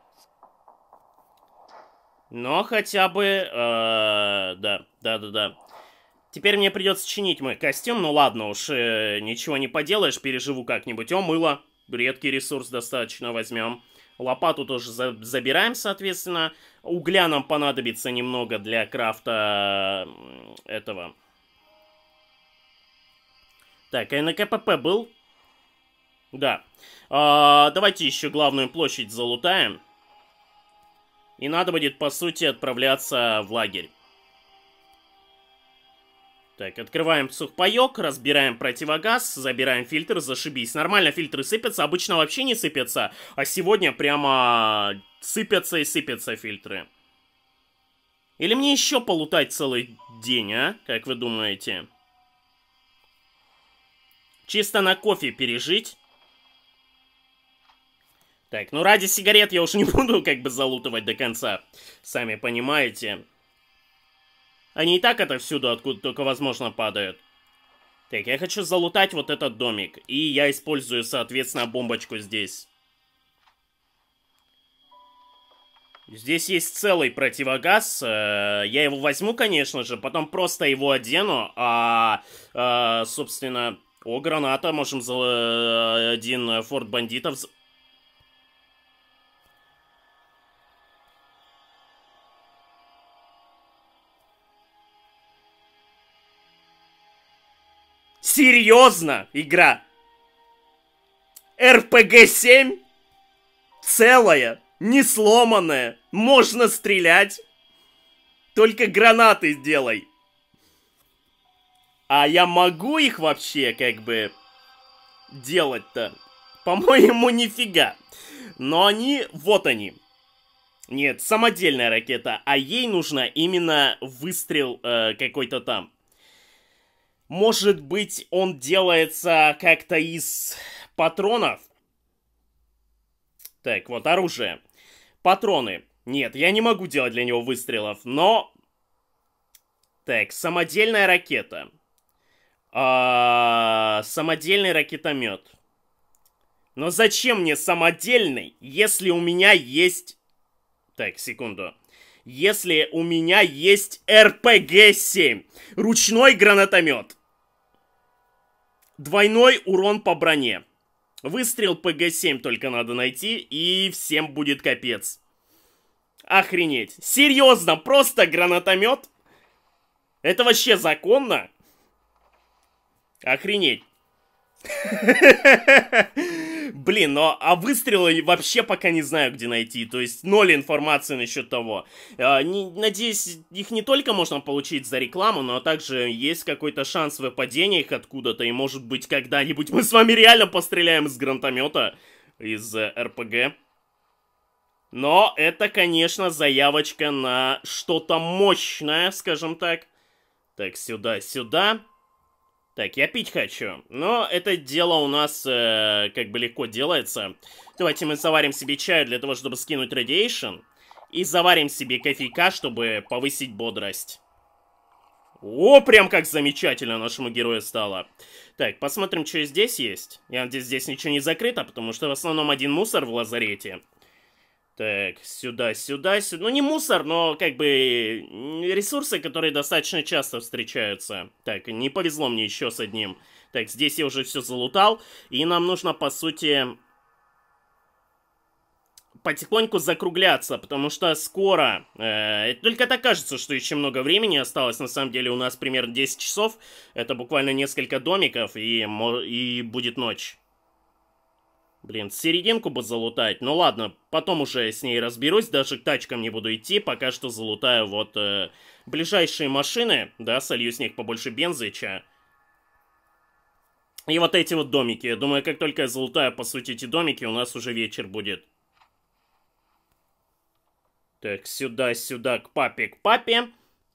Но хотя бы... Э, да, да, да, да. Теперь мне придется чинить мой костюм. Ну ладно уж, э, ничего не поделаешь, переживу как-нибудь. О, мыло. Редкий ресурс достаточно возьмем. Лопату тоже за забираем, соответственно. Угля нам понадобится немного для крафта этого. Так, а НКПП был? Да. А, давайте еще главную площадь залутаем. И надо будет, по сути, отправляться в лагерь. Так, открываем сухпайок, разбираем противогаз, забираем фильтр, зашибись. Нормально фильтры сыпятся, обычно вообще не сыпятся, а сегодня прямо сыпятся и сыпятся фильтры. Или мне еще полутать целый день, а? Как вы думаете? Чисто на кофе пережить. Так, ну ради сигарет я уж не [LAUGHS] буду как бы залутывать до конца. Сами понимаете. Они и так это всюду, откуда только возможно, падают. Так, я хочу залутать вот этот домик. И я использую, соответственно, бомбочку здесь. Здесь есть целый противогаз. Э, я его возьму, конечно же, потом просто его одену. А, а собственно... О, граната, можем за э, один форт бандитов... Серьезно, игра? РПГ 7? Целая, не сломанная, можно стрелять. Только гранаты сделай. А я могу их вообще как бы делать-то? По-моему, [LAUGHS] нифига. Но они, вот они. Нет, самодельная ракета, а ей нужно именно выстрел э, какой-то там. Может быть, он делается как-то из патронов? Так, вот оружие. Патроны. Нет, я не могу делать для него выстрелов, но... Так, самодельная ракета. А, самодельный ракетомет. Но зачем мне самодельный, если у меня есть... Так, секунду. Если у меня есть РПГ-7, ручной гранатомет. Двойной урон по броне. Выстрел ПГ-7 только надо найти, и всем будет капец. Охренеть. Серьезно, просто гранатомет? Это вообще законно? Охренеть. [LAUGHS] Блин, ну а выстрелы вообще пока не знаю, где найти. То есть ноль информации насчет того. А, не, надеюсь, их не только можно получить за рекламу, но также есть какой-то шанс выпадения их откуда-то. И может быть когда-нибудь мы с вами реально постреляем из гранатомета, из э, РПГ. Но это, конечно, заявочка на что-то мощное, скажем так. Так, сюда, сюда. Так, я пить хочу. Но это дело у нас э, как бы легко делается. Давайте мы заварим себе чай для того, чтобы скинуть радиейшн. И заварим себе кофейка, чтобы повысить бодрость. О, прям как замечательно нашему герою стало. Так, посмотрим, что здесь есть. Я надеюсь, здесь ничего не закрыто, потому что в основном один мусор в лазарете. Так, сюда, сюда, сюда. Ну, не мусор, но как бы ресурсы, которые достаточно часто встречаются. Так, не повезло мне еще с одним. Так, здесь я уже все залутал. И нам нужно, по сути, потихоньку закругляться, потому что скоро... Э, только так кажется, что еще много времени осталось. На самом деле у нас примерно 10 часов. Это буквально несколько домиков, и, и будет ночь. Блин, серединку бы залутать. Ну ладно, потом уже с ней разберусь, даже к тачкам не буду идти, пока что залутаю вот э, ближайшие машины, да, солью с них побольше бензыча. И вот эти вот домики. думаю, как только я залутаю, по сути, эти домики, у нас уже вечер будет. Так, сюда, сюда, к папе, к папе.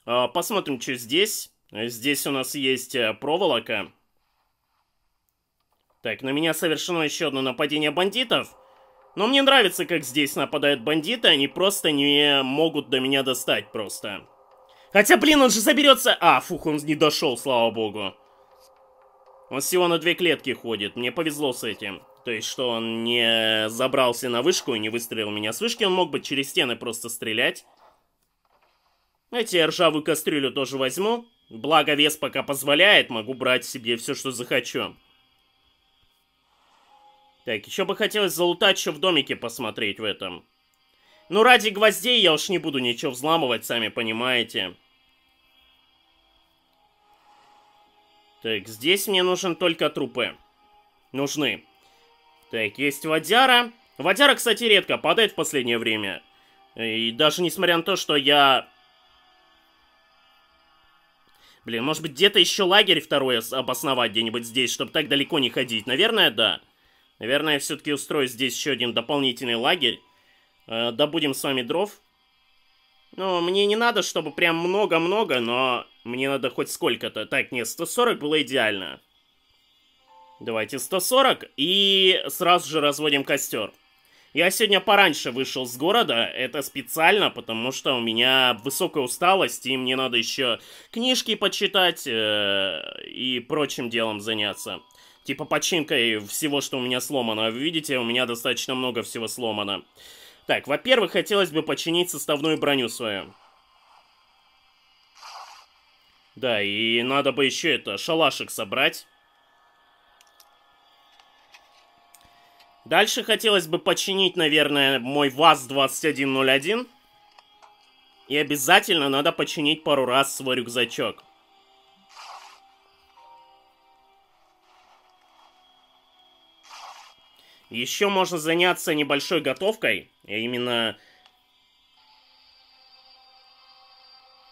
А, посмотрим, что здесь. Здесь у нас есть э, проволока. Так, на меня совершено еще одно нападение бандитов. Но мне нравится, как здесь нападают бандиты, они просто не могут до меня достать просто. Хотя, блин, он же заберется... А, фух, он не дошел, слава богу. Он всего на две клетки ходит, мне повезло с этим. То есть, что он не забрался на вышку и не выстрелил меня с вышки, он мог бы через стены просто стрелять. А эти ржавую кастрюлю тоже возьму. Благо, вес пока позволяет, могу брать себе все, что захочу. Так, еще бы хотелось залутать, что в домике посмотреть в этом. Ну, ради гвоздей я уж не буду ничего взламывать, сами понимаете. Так, здесь мне нужен только трупы. Нужны. Так, есть водяра. Водяра, кстати, редко падает в последнее время. И даже несмотря на то, что я... Блин, может быть, где-то еще лагерь второй обосновать где-нибудь здесь, чтобы так далеко не ходить? Наверное, да. Да. Наверное, я все-таки устрою здесь еще один дополнительный лагерь. Э, добудем с вами дров. Ну, мне не надо, чтобы прям много-много, но мне надо хоть сколько-то. Так, нет, 140 было идеально. Давайте 140 и сразу же разводим костер. Я сегодня пораньше вышел с города, это специально, потому что у меня высокая усталость, и мне надо еще книжки почитать э, и прочим делом заняться типа починкой всего, что у меня сломано. А видите, у меня достаточно много всего сломано. Так, во-первых, хотелось бы починить составную броню свою. Да, и надо бы еще это, шалашик собрать. Дальше хотелось бы починить, наверное, мой ВАЗ-2101. И обязательно надо починить пару раз свой рюкзачок. Еще можно заняться небольшой готовкой, я а именно...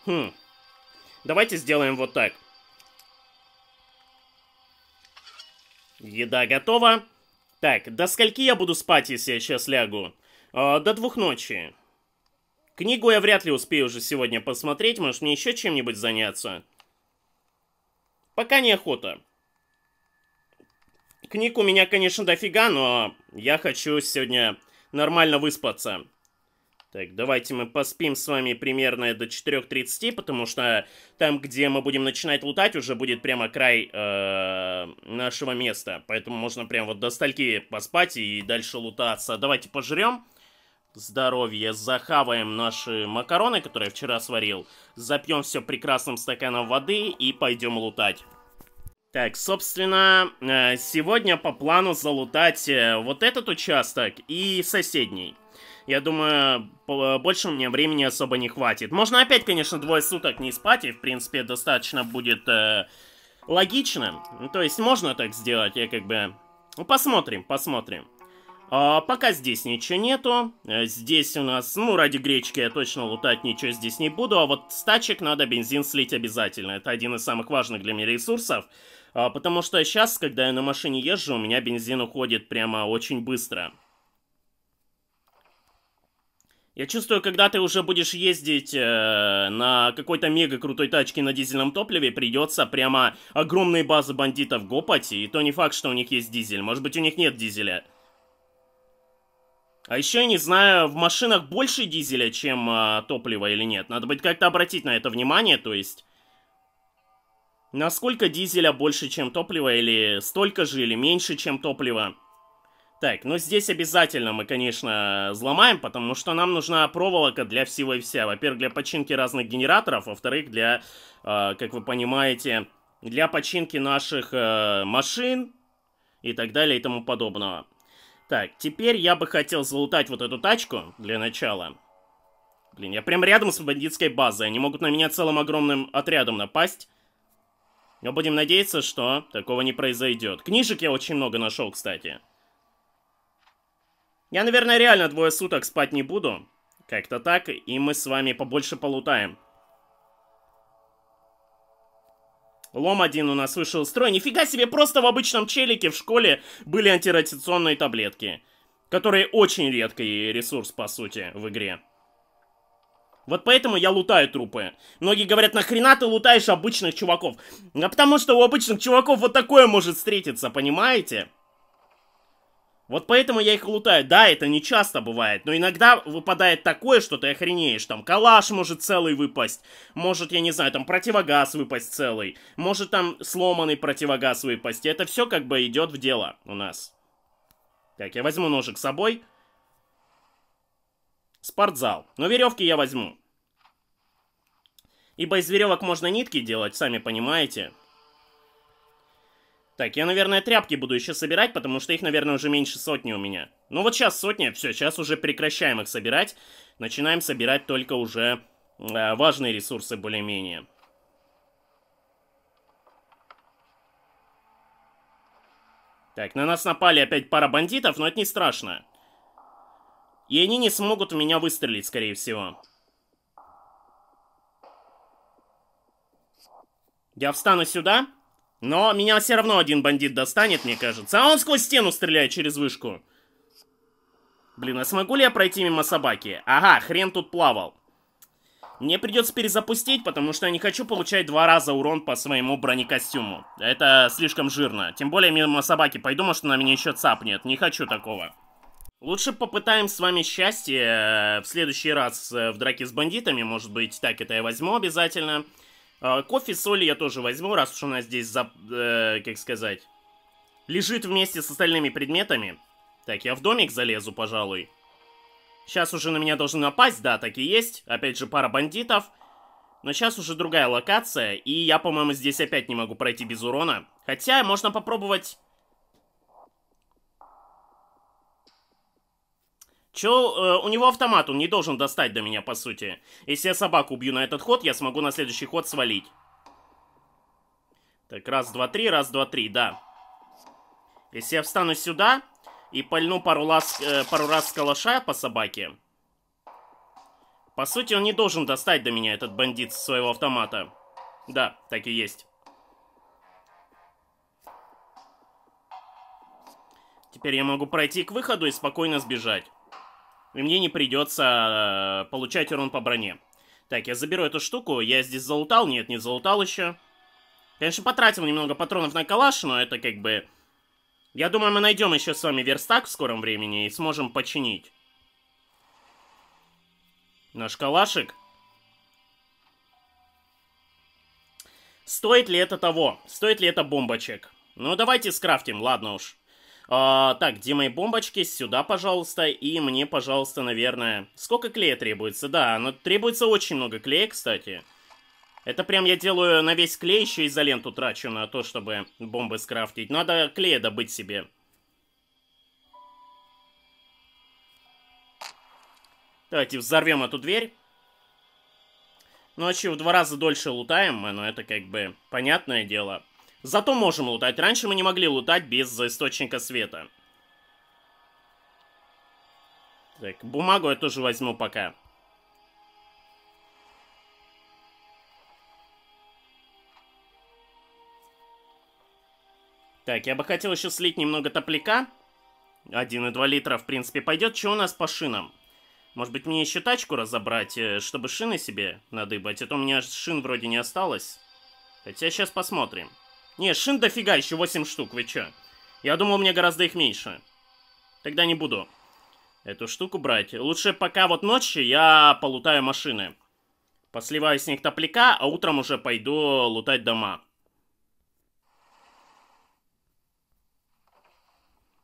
Хм. Давайте сделаем вот так. Еда готова. Так, до скольки я буду спать, если я сейчас лягу? Э, до двух ночи. Книгу я вряд ли успею уже сегодня посмотреть, может мне еще чем-нибудь заняться. Пока неохота. Книг у меня, конечно, дофига, но я хочу сегодня нормально выспаться. Так, давайте мы поспим с вами примерно до 4.30, потому что там, где мы будем начинать лутать, уже будет прямо край э, нашего места. Поэтому можно прямо вот до стальки поспать и дальше лутаться. Давайте пожрем. Здоровье. Захаваем наши макароны, которые я вчера сварил. Запьем все прекрасным стаканом воды и пойдем лутать. Так, собственно, э, сегодня по плану залутать э, вот этот участок и соседний. Я думаю, больше у меня времени особо не хватит. Можно опять, конечно, двое суток не спать, и, в принципе, достаточно будет э, логично. Ну, то есть можно так сделать, я как бы... Ну, посмотрим, посмотрим. А, пока здесь ничего нету. Э, здесь у нас, ну, ради гречки я точно лутать ничего здесь не буду. А вот стачек надо бензин слить обязательно. Это один из самых важных для меня ресурсов. А, потому что сейчас, когда я на машине езжу, у меня бензин уходит прямо очень быстро. Я чувствую, когда ты уже будешь ездить э, на какой-то мега крутой тачке на дизельном топливе, придется прямо огромные базы бандитов гопать, и то не факт, что у них есть дизель. Может быть, у них нет дизеля. А еще я не знаю, в машинах больше дизеля, чем э, топлива или нет. Надо быть как-то обратить на это внимание, то есть... Насколько дизеля больше, чем топлива, или столько же, или меньше, чем топлива? Так, ну здесь обязательно мы, конечно, взломаем, потому что нам нужна проволока для всего и вся. Во-первых, для починки разных генераторов, во-вторых, для, э, как вы понимаете, для починки наших э, машин и так далее и тому подобного. Так, теперь я бы хотел залутать вот эту тачку для начала. Блин, я прям рядом с бандитской базой, они могут на меня целым огромным отрядом напасть. Но будем надеяться, что такого не произойдет. Книжек я очень много нашел, кстати. Я, наверное, реально двое суток спать не буду. Как-то так, и мы с вами побольше полутаем. Лом один у нас вышел из строя. Нифига себе, просто в обычном челике в школе были антирадиационные таблетки. Которые очень редкий ресурс, по сути, в игре. Вот поэтому я лутаю трупы. Многие говорят, нахрена ты лутаешь обычных чуваков? А потому что у обычных чуваков вот такое может встретиться, понимаете? Вот поэтому я их лутаю. Да, это не часто бывает, но иногда выпадает такое, что ты охренеешь. Там калаш может целый выпасть, может, я не знаю, там противогаз выпасть целый, может там сломанный противогаз выпасть. И это все как бы идет в дело у нас. Так, я возьму ножик с собой. Спортзал. Но веревки я возьму. Ибо из веревок можно нитки делать, сами понимаете. Так, я, наверное, тряпки буду еще собирать, потому что их, наверное, уже меньше сотни у меня. Ну вот сейчас сотня, все, сейчас уже прекращаем их собирать. Начинаем собирать только уже э, важные ресурсы более-менее. Так, на нас напали опять пара бандитов, но это не страшно. И они не смогут в меня выстрелить, скорее всего. Я встану сюда, но меня все равно один бандит достанет, мне кажется. А он сквозь стену стреляет через вышку. Блин, а смогу ли я пройти мимо собаки? Ага, хрен тут плавал. Мне придется перезапустить, потому что я не хочу получать два раза урон по своему бронекостюму. Это слишком жирно. Тем более мимо собаки пойду, может она меня еще цапнет. Не хочу такого. Лучше попытаем с вами счастье э, в следующий раз э, в драке с бандитами, может быть, так это я возьму обязательно. А, кофе, соли я тоже возьму, раз уж она здесь, за, э, как сказать, лежит вместе с остальными предметами. Так, я в домик залезу, пожалуй. Сейчас уже на меня должны напасть, да, так и есть. Опять же, пара бандитов. Но сейчас уже другая локация, и я, по-моему, здесь опять не могу пройти без урона. Хотя, можно попробовать Чё, э, у него автомат, он не должен достать до меня, по сути. Если я собаку убью на этот ход, я смогу на следующий ход свалить. Так, раз, два, три, раз, два, три, да. Если я встану сюда и пальну пару, лаз, э, пару раз с калаша по собаке... По сути, он не должен достать до меня этот бандит своего автомата. Да, так и есть. Теперь я могу пройти к выходу и спокойно сбежать. И мне не придется э, получать урон по броне. Так, я заберу эту штуку. Я здесь залутал? Нет, не залутал еще. Конечно, потратим немного патронов на калаш, но это как бы... Я думаю, мы найдем еще с вами верстак в скором времени и сможем починить. Наш калашик. Стоит ли это того? Стоит ли это бомбочек? Ну, давайте скрафтим, ладно уж. А, так, где мои бомбочки? Сюда, пожалуйста. И мне, пожалуйста, наверное... Сколько клея требуется? Да, но требуется очень много клея, кстати. Это прям я делаю на весь клей, еще изоленту трачу на то, чтобы бомбы скрафтить. Надо клея добыть себе. Давайте взорвем эту дверь. Ночью ну, а в два раза дольше лутаем, мы, но ну, это как бы понятное дело. Зато можем лутать. Раньше мы не могли лутать без источника света. Так, бумагу я тоже возьму пока. Так, я бы хотел еще слить немного топляка. 1,2 литра, в принципе, пойдет. Что у нас по шинам? Может быть, мне еще тачку разобрать, э, чтобы шины себе надыбать? А то у меня шин вроде не осталось. Хотя сейчас посмотрим. Не, шин дофига, еще 8 штук, вы че? Я думал, мне гораздо их меньше. Тогда не буду эту штуку брать. Лучше пока вот ночью я полутаю машины. Посливаю с них топляка, а утром уже пойду лутать дома.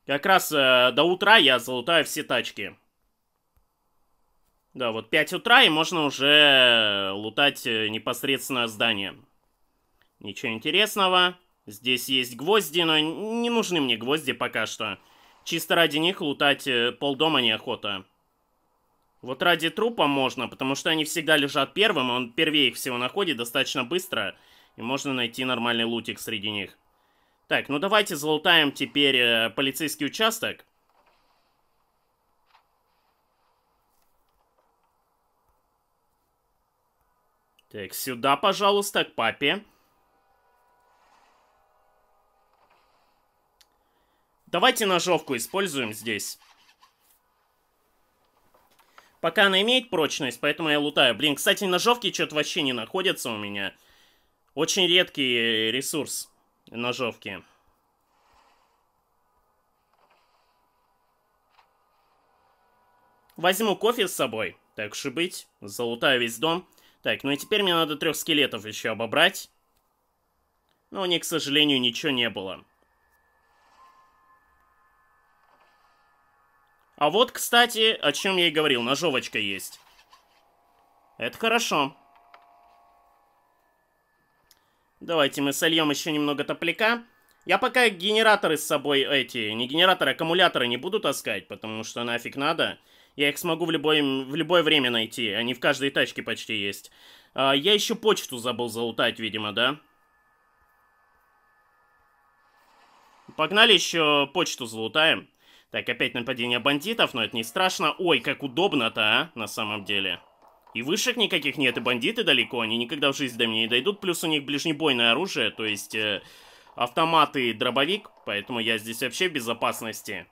Как раз э, до утра я залутаю все тачки. Да, вот 5 утра, и можно уже лутать э, непосредственно здание. Ничего интересного. Здесь есть гвозди, но не нужны мне гвозди пока что. Чисто ради них лутать э, полдома неохота. Вот ради трупа можно, потому что они всегда лежат первым, он первее их всего находит достаточно быстро, и можно найти нормальный лутик среди них. Так, ну давайте залутаем теперь э, полицейский участок. Так, сюда, пожалуйста, к папе. Давайте ножовку используем здесь. Пока она имеет прочность, поэтому я лутаю. Блин, кстати, ножовки что-то вообще не находятся у меня. Очень редкий э, ресурс ножовки. Возьму кофе с собой. Так же быть. Залутаю весь дом. Так, ну и теперь мне надо трех скелетов еще обобрать. Но у них, к сожалению, ничего не было. А вот, кстати, о чем я и говорил, ножовочка есть. Это хорошо. Давайте мы сольем еще немного топляка. Я пока генераторы с собой эти, не генераторы, аккумуляторы не буду таскать, потому что нафиг надо. Я их смогу в, любой, в любое время найти, они в каждой тачке почти есть. А, я еще почту забыл залутать, видимо, да? Погнали еще почту залутаем. Так, опять нападение бандитов, но это не страшно. Ой, как удобно-то, а, на самом деле. И вышек никаких нет, и бандиты далеко, они никогда в жизни до меня не дойдут. Плюс у них ближнебойное оружие, то есть э, автоматы и дробовик, поэтому я здесь вообще в безопасности.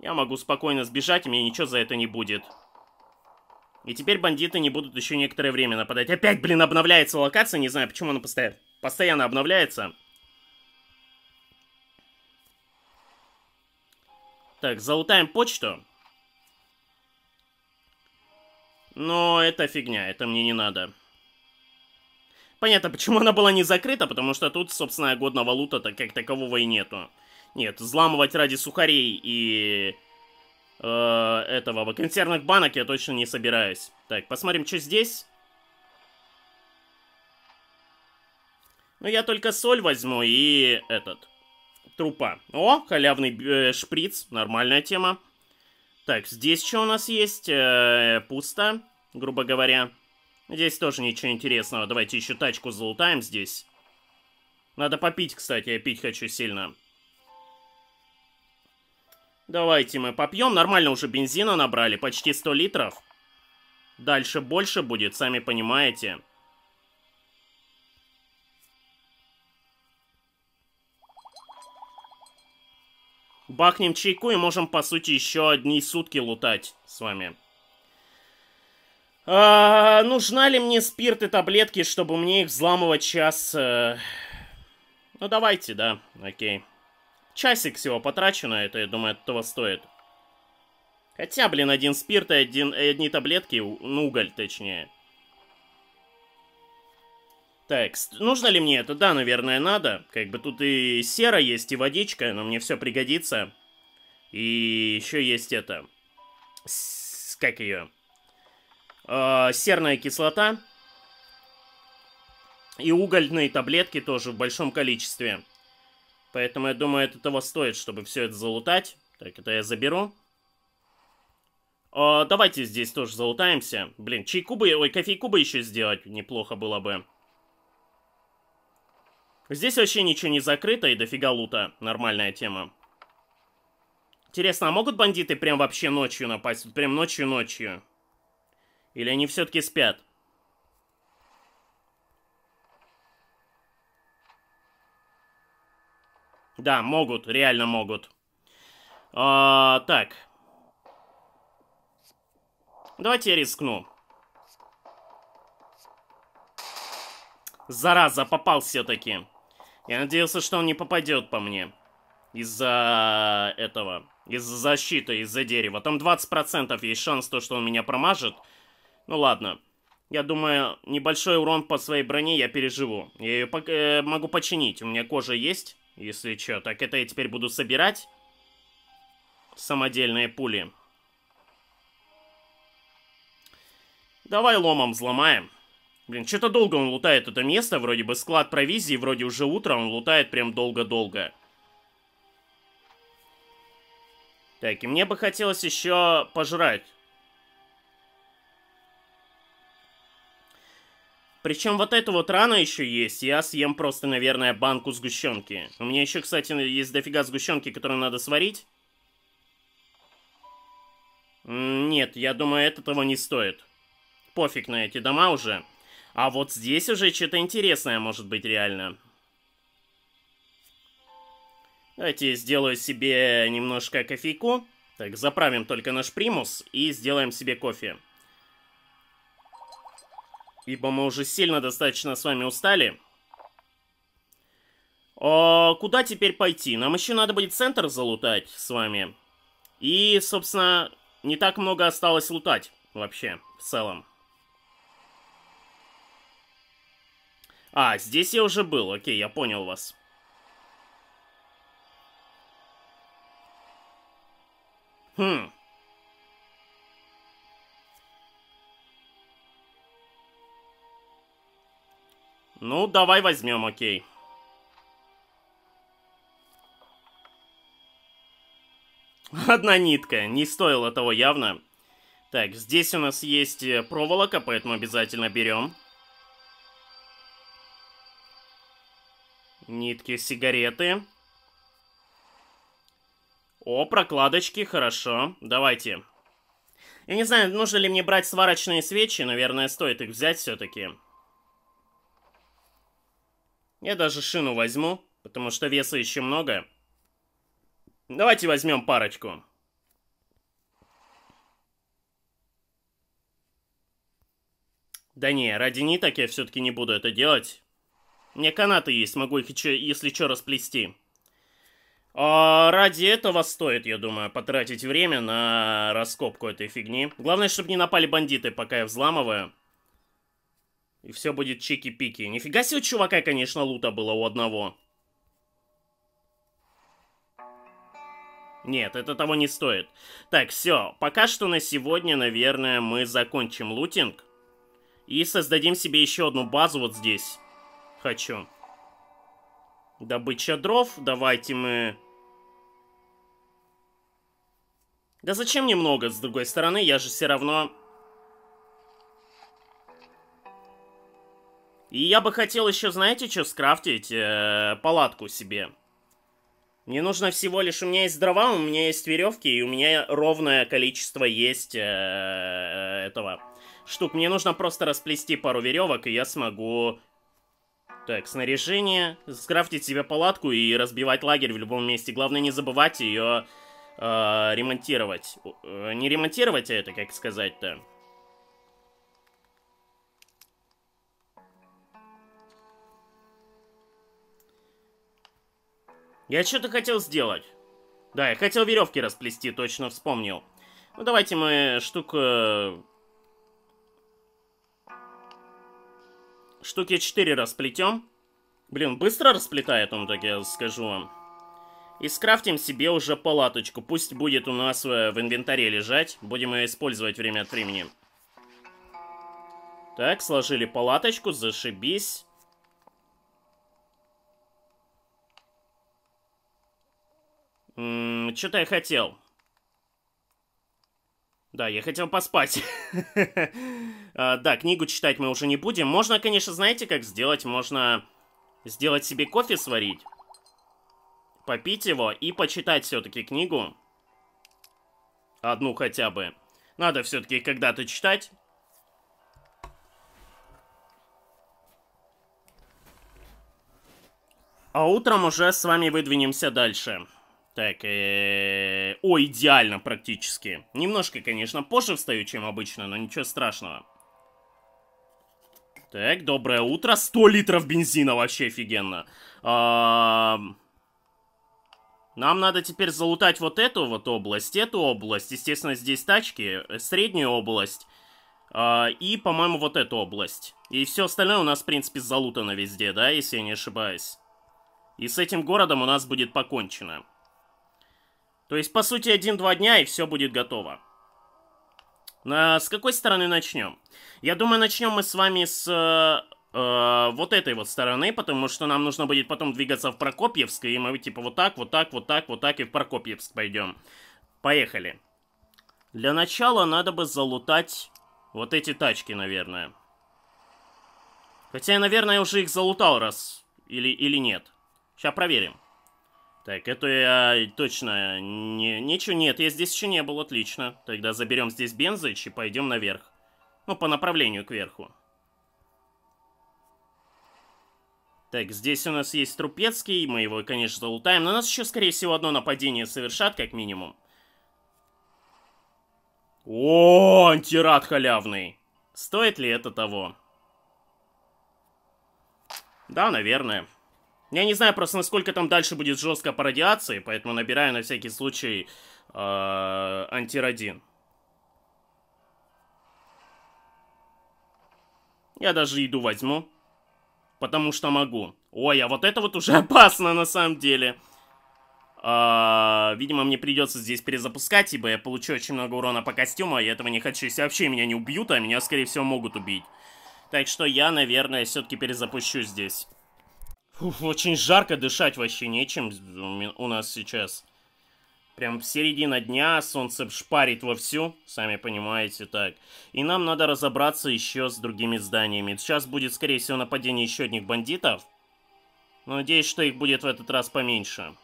Я могу спокойно сбежать, и мне ничего за это не будет. И теперь бандиты не будут еще некоторое время нападать. Опять, блин, обновляется локация, не знаю, почему она постоянно, постоянно обновляется. Так, залутаем почту. Но это фигня, это мне не надо. Понятно, почему она была не закрыта, потому что тут, собственно, годного лута-то как такового и нету. Нет, взламывать ради сухарей и... Э, этого, консервных банок я точно не собираюсь. Так, посмотрим, что здесь. Ну, я только соль возьму и этот трупа. О, халявный э, шприц, нормальная тема. Так, здесь что у нас есть? Э, пусто, грубо говоря. Здесь тоже ничего интересного. Давайте еще тачку залутаем здесь. Надо попить, кстати, я пить хочу сильно. Давайте мы попьем. Нормально уже бензина набрали, почти 100 литров. Дальше больше будет, сами понимаете. бахнем чайку и можем, по сути, еще одни сутки лутать с вами. А, нужна ли мне спирт и таблетки, чтобы мне их взламывать час? Э... Ну, давайте, да, окей. Часик всего потрачу на это, я думаю, это того стоит. Хотя, блин, один спирт и, один, и одни таблетки, ну, уголь точнее. Текст. Нужно ли мне это? Да, наверное, надо. Как бы тут и сера есть, и водичка, но мне все пригодится. И еще есть это... С... Как ее? А, серная кислота. И угольные таблетки тоже в большом количестве. Поэтому я думаю, это того стоит, чтобы все это залутать. Так, это я заберу. Э, давайте здесь тоже залутаемся. Блин, чайку бы... Ой, кофейку бы еще сделать неплохо было бы. Здесь вообще ничего не закрыто и дофига лута. Нормальная тема. Интересно, а могут бандиты прям вообще ночью напасть? Прям ночью-ночью? Или они все-таки спят? Да, могут, реально могут. А, так. Давайте я рискну. Зараза, попал все-таки. Я надеялся, что он не попадет по мне. Из-за этого. Из-за защиты, из-за дерева. Там 20% есть шанс, то, что он меня промажет. Ну ладно. Я думаю, небольшой урон по своей броне я переживу. Я ее по э, могу починить. У меня кожа есть, если что. Так это я теперь буду собирать. Самодельные пули. Давай ломом взломаем. Блин, что-то долго он лутает это место, вроде бы склад провизии, вроде уже утро, он лутает прям долго-долго. Так, и мне бы хотелось еще пожрать. Причем вот это вот рано еще есть, я съем просто, наверное, банку сгущенки. У меня еще, кстати, есть дофига сгущенки, которую надо сварить. Нет, я думаю, это того не стоит. Пофиг на эти дома уже. А вот здесь уже что-то интересное может быть реально. Давайте сделаю себе немножко кофейку. Так, заправим только наш примус и сделаем себе кофе. Ибо мы уже сильно достаточно с вами устали. А, куда теперь пойти? Нам еще надо будет центр залутать с вами. И, собственно, не так много осталось лутать вообще в целом. А, здесь я уже был, окей, я понял вас. Хм. Ну, давай возьмем, окей. Одна нитка, не стоило того явно. Так, здесь у нас есть э, проволока, поэтому обязательно берем. Нитки, сигареты. О, прокладочки, хорошо. Давайте. Я не знаю, нужно ли мне брать сварочные свечи. Наверное, стоит их взять все-таки. Я даже шину возьму, потому что веса еще много. Давайте возьмем парочку. Да не, ради ниток я все-таки не буду это делать. Мне канаты есть, могу их, чё, если что, расплести. А ради этого стоит, я думаю, потратить время на раскопку этой фигни. Главное, чтобы не напали бандиты, пока я взламываю. И все будет чики-пики. Нифига себе, чувака, конечно, лута было у одного. Нет, это того не стоит. Так, все. Пока что на сегодня, наверное, мы закончим лутинг. И создадим себе еще одну базу вот здесь хочу. Добыча дров. Давайте мы... Да зачем немного, с другой стороны, я же все равно... И я бы хотел еще, знаете, что скрафтить? Э -э, палатку себе. Мне нужно всего лишь... У меня есть дрова, у меня есть веревки, и у меня ровное количество есть э -э, этого штук. Мне нужно просто расплести пару веревок, и я смогу так, снаряжение. Скрафтить себе палатку и разбивать лагерь в любом месте. Главное не забывать ее э, ремонтировать. Э, не ремонтировать, а это, как сказать-то. Я что-то хотел сделать. Да, я хотел веревки расплести, точно вспомнил. Ну давайте мы штук э, штуки 4 расплетем. Блин, быстро расплетает он, так я скажу вам. И скрафтим себе уже палаточку. Пусть будет у нас э, в инвентаре лежать. Будем ее использовать время от времени. Так, сложили палаточку, зашибись. Что-то я хотел. Да, я хотел поспать. [LAUGHS] А, да, книгу читать мы уже не будем. Можно, конечно, знаете, как сделать? Можно сделать себе кофе сварить, попить его и почитать все-таки книгу. Одну хотя бы. Надо все-таки когда-то читать. А утром уже с вами выдвинемся дальше. Так, э -э о, идеально практически. Немножко, конечно, позже встаю, чем обычно, но ничего страшного. Так, доброе утро. 100 литров бензина, вообще офигенно. А Нам надо теперь залутать вот эту вот область, эту область. Естественно, здесь тачки, э, среднюю область. А, и, по-моему, вот эту область. И все остальное у нас, в принципе, залутано везде, да, если я не ошибаюсь. И с этим городом у нас будет покончено. То есть, по сути, один-два дня, и все будет готово. А, с какой стороны начнем? Я думаю, начнем мы с вами с э, э, вот этой вот стороны, потому что нам нужно будет потом двигаться в Прокопьевск, и мы типа вот так, вот так, вот так, вот так и в Прокопьевск пойдем. Поехали. Для начала надо бы залутать вот эти тачки, наверное. Хотя я, наверное, уже их залутал раз. Или, или нет. Сейчас проверим. Так, это я точно... Не, ничего нет, я здесь еще не был, отлично. Тогда заберем здесь Бензыч и пойдем наверх. Ну, по направлению кверху. Так, здесь у нас есть Трупецкий, мы его, конечно, лутаем, но нас еще, скорее всего, одно нападение совершат, как минимум. О, антират халявный. Стоит ли это того? Да, наверное. Я не знаю просто, насколько там дальше будет жестко по радиации, поэтому набираю на всякий случай э, а, антирадин. Я даже еду возьму, потому что могу. Ой, а вот это вот уже [LAUGHS] опасно на самом деле. А, видимо, мне придется здесь перезапускать, ибо я получу очень много урона по костюму, а я этого не хочу. Если вообще меня не убьют, а меня, скорее всего, могут убить. Так что я, наверное, все-таки перезапущу здесь очень жарко дышать вообще нечем у нас сейчас. Прям середина дня, солнце шпарит вовсю, сами понимаете, так. И нам надо разобраться еще с другими зданиями. Сейчас будет, скорее всего, нападение еще одних бандитов. Но надеюсь, что их будет в этот раз поменьше.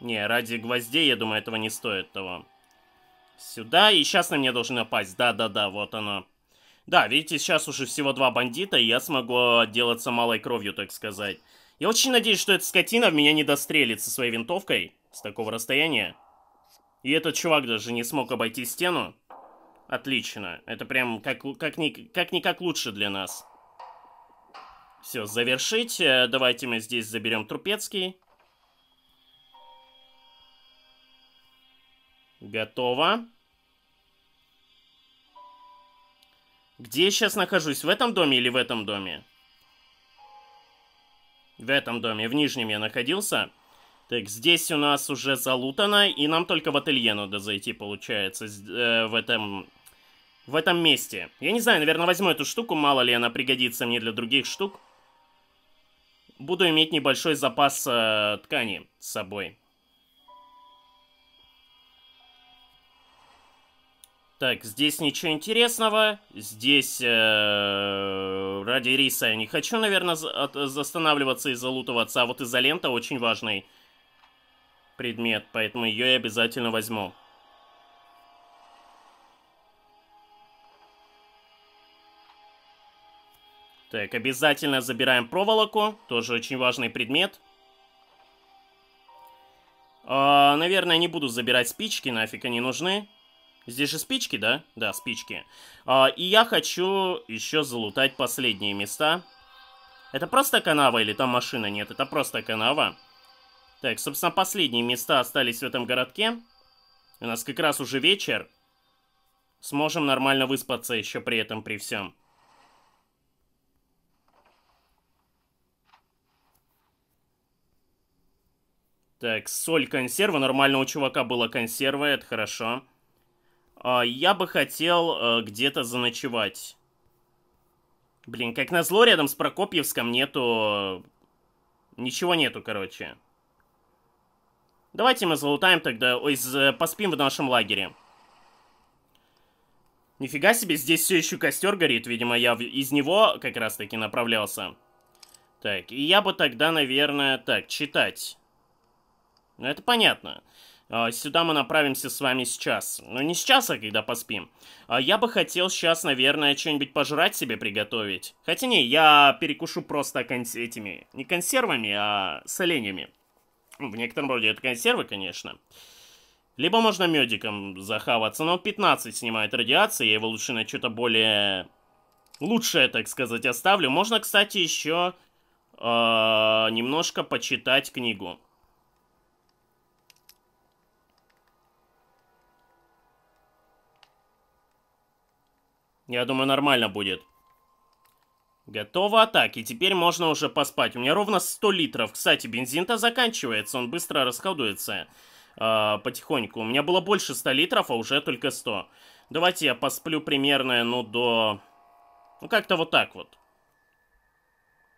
Не, ради гвоздей, я думаю, этого не стоит того. Сюда, и сейчас на меня должны напасть. Да-да-да, вот оно. Да, видите, сейчас уже всего два бандита, и я смогу отделаться малой кровью, так сказать. Я очень надеюсь, что эта скотина в меня не дострелит со своей винтовкой с такого расстояния. И этот чувак даже не смог обойти стену. Отлично. Это прям как, как, как никак лучше для нас. Все, завершить. Э, давайте мы здесь заберем Трупецкий. Готово. Где я сейчас нахожусь? В этом доме или в этом доме? В этом доме, в нижнем я находился. Так, здесь у нас уже залутано, и нам только в ателье надо зайти, получается, э, в этом... В этом месте. Я не знаю, наверное, возьму эту штуку, мало ли она пригодится мне для других штук. Буду иметь небольшой запас э, ткани с собой. Так, здесь ничего интересного. Здесь э, ради риса я не хочу, наверное, от, останавливаться и залутываться. А вот изолента очень важный предмет, поэтому ее я обязательно возьму. Так, обязательно забираем проволоку. Тоже очень важный предмет. А, наверное, не буду забирать спички, нафиг они нужны. Здесь же спички, да? Да, спички. А, и я хочу еще залутать последние места. Это просто канава или там машина? Нет, это просто канава. Так, собственно, последние места остались в этом городке. У нас как раз уже вечер. Сможем нормально выспаться еще при этом, при всем. Так, соль консерва. Нормально у чувака было консерва, это хорошо. Хорошо. А, я бы хотел э, где-то заночевать. Блин, как назло, рядом с Прокопьевском нету... Э, ничего нету, короче. Давайте мы залутаем тогда... Ой, э, поспим в нашем лагере. Нифига себе, здесь все еще костер горит. Видимо, я из него как раз-таки направлялся. Так, и я бы тогда, наверное... Так, читать. Ну, это понятно. Понятно. А, сюда мы направимся с вами сейчас. Но ну, не сейчас, а когда поспим. А, я бы хотел сейчас, наверное, что-нибудь пожрать себе приготовить. Хотя не, я перекушу просто конс этими... Не консервами, а соленями. В некотором роде это консервы, конечно. Либо можно медиком захаваться, но 15 снимает радиации, я его лучше на что-то более... Лучшее, так сказать, оставлю. Можно, кстати, еще э, а, немножко почитать книгу. Я думаю, нормально будет. Готово атаки, теперь можно уже поспать. У меня ровно 100 литров. Кстати, бензин-то заканчивается, он быстро расходуется э, потихоньку. У меня было больше 100 литров, а уже только 100. Давайте я посплю примерно, ну, до... Ну, как-то вот так вот.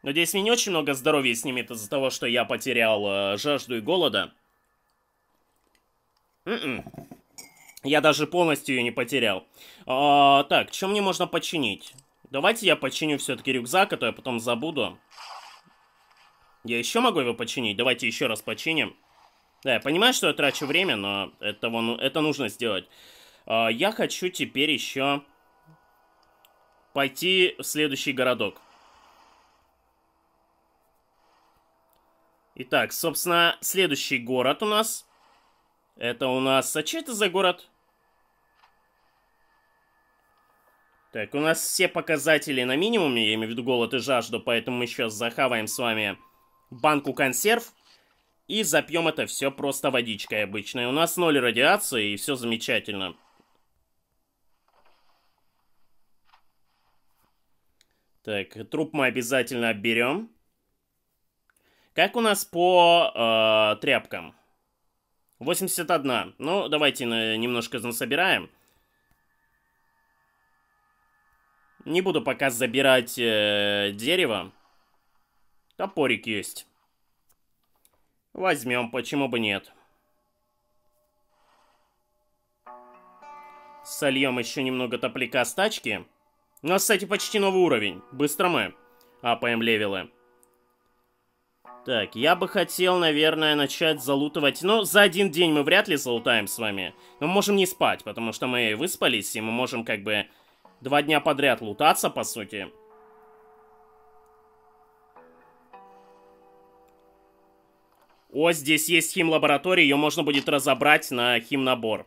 Надеюсь, мне не очень много здоровья снимет из-за того, что я потерял э, жажду и голода. Mm -mm. Я даже полностью ее не потерял. А, так, что мне можно починить? Давайте я починю все-таки рюкзак, а то я потом забуду. Я еще могу его починить? Давайте еще раз починим. Да, я понимаю, что я трачу время, но это, это нужно сделать. А, я хочу теперь еще пойти в следующий городок. Итак, собственно, следующий город у нас. Это у нас... А что это за город? Так, у нас все показатели на минимуме, я имею в виду голод и жажду, поэтому мы сейчас захаваем с вами банку консерв. И запьем это все просто водичкой обычной. У нас ноль радиации, и все замечательно. Так, труп мы обязательно обберем. Как у нас по э, тряпкам? 81. Ну, давайте немножко насобираем. собираем. Не буду пока забирать э, дерево. Топорик есть. Возьмем, почему бы нет. Сольем еще немного топлика с тачки. У нас, кстати, почти новый уровень. Быстро мы апаем левелы. Так, я бы хотел, наверное, начать залутывать. Но за один день мы вряд ли залутаем с вами. Но мы можем не спать, потому что мы выспались, и мы можем как бы два дня подряд лутаться, по сути. О, здесь есть хим лаборатория, ее можно будет разобрать на химнабор.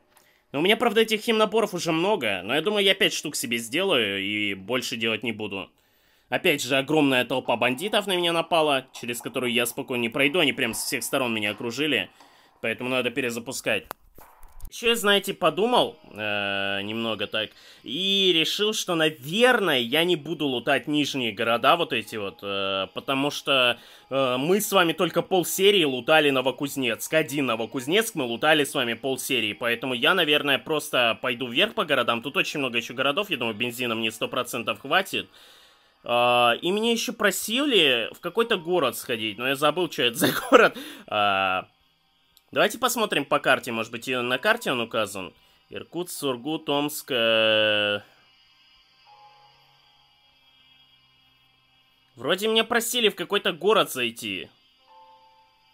Но у меня, правда, этих хим наборов уже много, но я думаю, я пять штук себе сделаю и больше делать не буду. Опять же, огромная толпа бандитов на меня напала, через которую я спокойно не пройду, они прям со всех сторон меня окружили, поэтому надо перезапускать. Еще, знаете, подумал э, немного так и решил, что, наверное, я не буду лутать нижние города вот эти вот, э, потому что э, мы с вами только полсерии лутали Новокузнецк. Один Новокузнецк мы лутали с вами полсерии, поэтому я, наверное, просто пойду вверх по городам. Тут очень много еще городов, я думаю, бензина мне 100% хватит. Uh, и меня еще просили в какой-то город сходить, но я забыл, что это за [LAUGHS] город. Uh, Давайте посмотрим по карте, может быть, на карте он указан. Иркутск, Сургут, Омск. Э... Вроде меня просили в какой-то город зайти.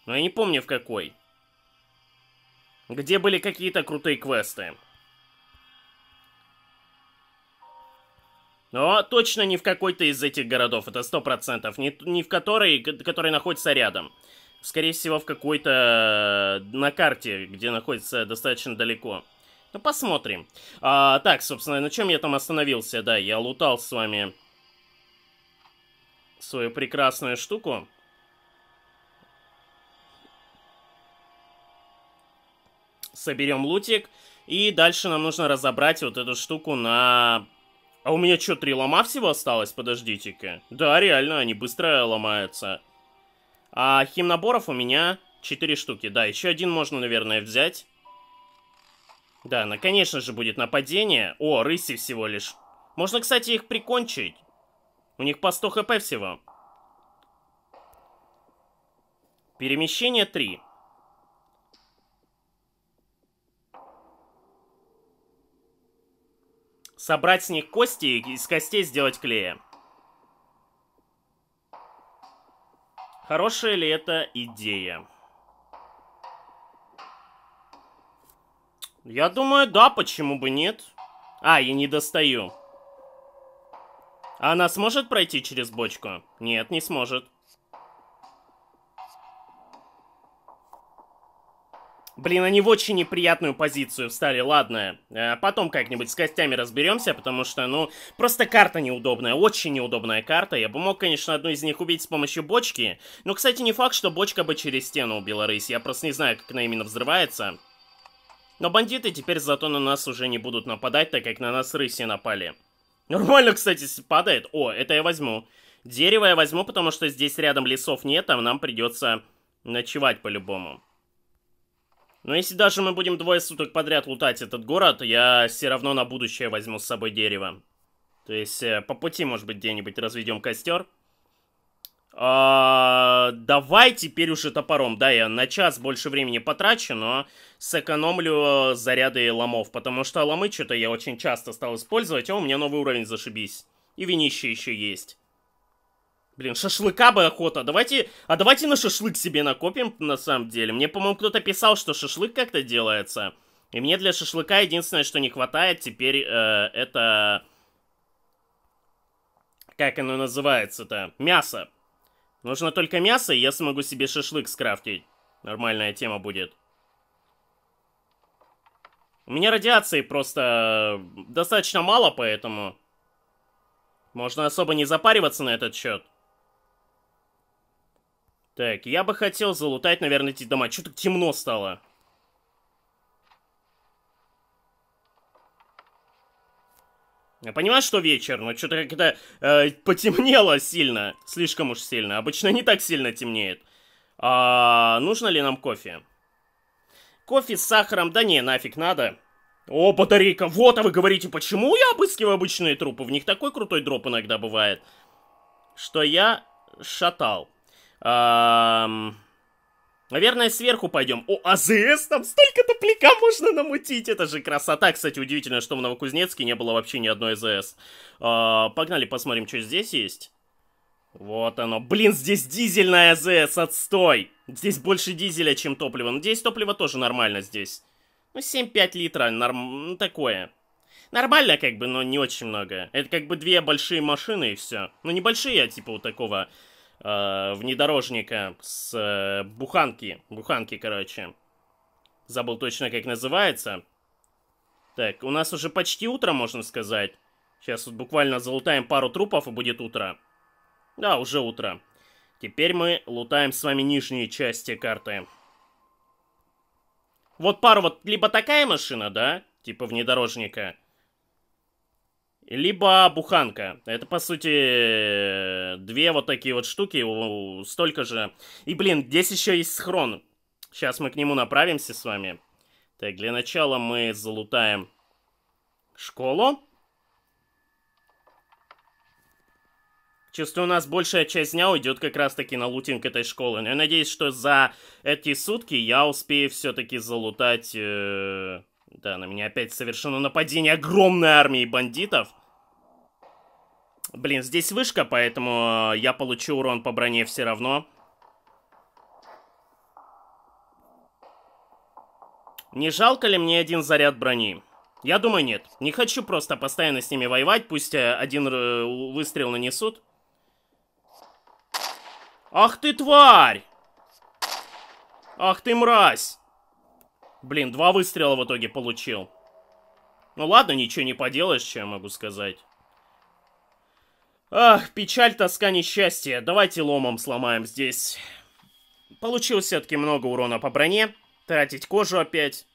Но я не помню в какой. Где были какие-то крутые квесты. Но точно не в какой-то из этих городов, это 100%. Не, не в который, который находится рядом скорее всего, в какой-то... Э, на карте, где находится достаточно далеко. Ну, посмотрим. А, так, собственно, на чем я там остановился? Да, я лутал с вами свою прекрасную штуку. Соберем лутик. И дальше нам нужно разобрать вот эту штуку на... А у меня что, три лома всего осталось? Подождите-ка. Да, реально, они быстро ломаются. А химнаборов у меня 4 штуки. Да, еще один можно, наверное, взять. Да, ну, конечно же, будет нападение. О, рыси всего лишь. Можно, кстати, их прикончить. У них по 100 хп всего. Перемещение 3. Собрать с них кости и из костей сделать клея. Хорошая ли это идея? Я думаю, да, почему бы нет? А, я не достаю. А она сможет пройти через бочку? Нет, не сможет. Блин, они в очень неприятную позицию встали, ладно. Э, потом как-нибудь с костями разберемся, потому что, ну, просто карта неудобная, очень неудобная карта. Я бы мог, конечно, одну из них убить с помощью бочки. Но, кстати, не факт, что бочка бы через стену убила рысь. Я просто не знаю, как она именно взрывается. Но бандиты теперь зато на нас уже не будут нападать, так как на нас рыси напали. Нормально, кстати, падает. О, это я возьму. Дерево я возьму, потому что здесь рядом лесов нет, а нам придется ночевать по-любому. Но если даже мы будем двое суток подряд лутать этот город, я все равно на будущее возьму с собой дерево. То есть э, по пути, может быть, где-нибудь разведем костер. А, давай теперь уже топором. Да, я на час больше времени потрачу, но сэкономлю э, заряды ломов. Потому что ломы что-то я очень часто стал использовать, а у меня новый уровень зашибись. И винище еще есть. Блин, шашлыка бы охота. Давайте, а давайте на шашлык себе накопим, на самом деле. Мне, по-моему, кто-то писал, что шашлык как-то делается. И мне для шашлыка единственное, что не хватает теперь, э, это... Как оно называется-то? Мясо. Нужно только мясо, и я смогу себе шашлык скрафтить. Нормальная тема будет. У меня радиации просто достаточно мало, поэтому... Можно особо не запариваться на этот счет. Так, я бы хотел залутать, наверное, эти дома. Что-то темно стало. Я понимаю, что вечер, но что-то как-то э, потемнело сильно. Слишком уж сильно. Обычно не так сильно темнеет. А, нужно ли нам кофе? Кофе с сахаром? Да не, нафиг надо. О, батарейка, вот, а вы говорите, почему я обыскиваю обычные трупы? В них такой крутой дроп иногда бывает, что я шатал. Наверное, сверху пойдем. О, АЗС, там столько топлика можно намутить, это же красота. Кстати, удивительно, что в Новокузнецке не было вообще ни одной АЗС. А, погнали, посмотрим, что здесь есть. Вот оно. Блин, здесь дизельная АЗС, отстой. Здесь больше дизеля, чем топлива. Но ну, здесь топливо тоже нормально здесь. Ну, 7-5 литра, норм... ну, такое. Нормально, как бы, но не очень много. Это как бы две большие машины и все. Ну, небольшие, а типа вот такого э, внедорожника с э, буханки. Буханки, короче. Забыл точно, как называется. Так, у нас уже почти утро, можно сказать. Сейчас вот буквально залутаем пару трупов, и будет утро. Да, уже утро. Теперь мы лутаем с вами нижние части карты. Вот пару вот... Либо такая машина, да? Типа внедорожника либо буханка. Это, по сути, две вот такие вот штуки, столько же. И, блин, здесь еще есть схрон. Сейчас мы к нему направимся с вами. Так, для начала мы залутаем школу. Чувствую, у нас большая часть дня уйдет как раз-таки на лутинг этой школы. Но я надеюсь, что за эти сутки я успею все-таки залутать... Э... Да, на меня опять совершено нападение огромной армии бандитов. Блин, здесь вышка, поэтому э, я получу урон по броне все равно. Не жалко ли мне один заряд брони? Я думаю, нет. Не хочу просто постоянно с ними воевать, пусть э, один э, выстрел нанесут. Ах ты тварь! Ах ты мразь! Блин, два выстрела в итоге получил. Ну ладно, ничего не поделаешь, что я могу сказать. Ах, печаль, тоска, несчастье. Давайте ломом сломаем здесь. Получил все-таки много урона по броне. Тратить кожу опять.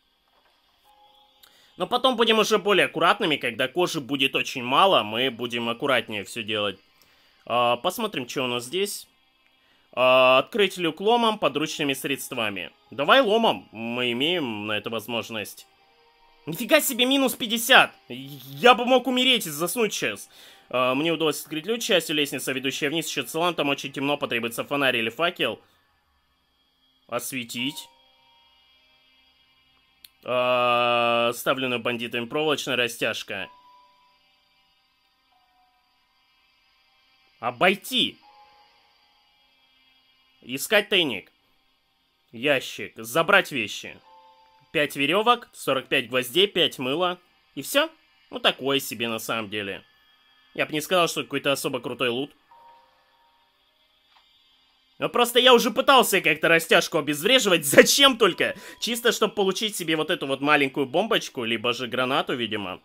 Но потом будем уже более аккуратными, когда кожи будет очень мало, мы будем аккуратнее все делать. А, посмотрим, что у нас здесь. А, открыть люк ломом подручными средствами. Давай ломом, мы имеем на это возможность. Нифига себе, минус 50! Я бы мог умереть и заснуть сейчас. А, мне удалось открыть ключ, частью лестница, ведущая вниз, еще целан, там очень темно, потребуется фонарь или факел. Осветить. А, Ставленную бандитами проволочная растяжка. Обойти! Искать тайник. Ящик. Забрать вещи. 5 веревок, 45 гвоздей, 5 мыла. И все? Ну такое себе на самом деле. Я бы не сказал, что какой-то особо крутой лут. Но просто я уже пытался как-то растяжку обезвреживать. [LAUGHS] Зачем только? Чисто, чтобы получить себе вот эту вот маленькую бомбочку, либо же гранату, видимо.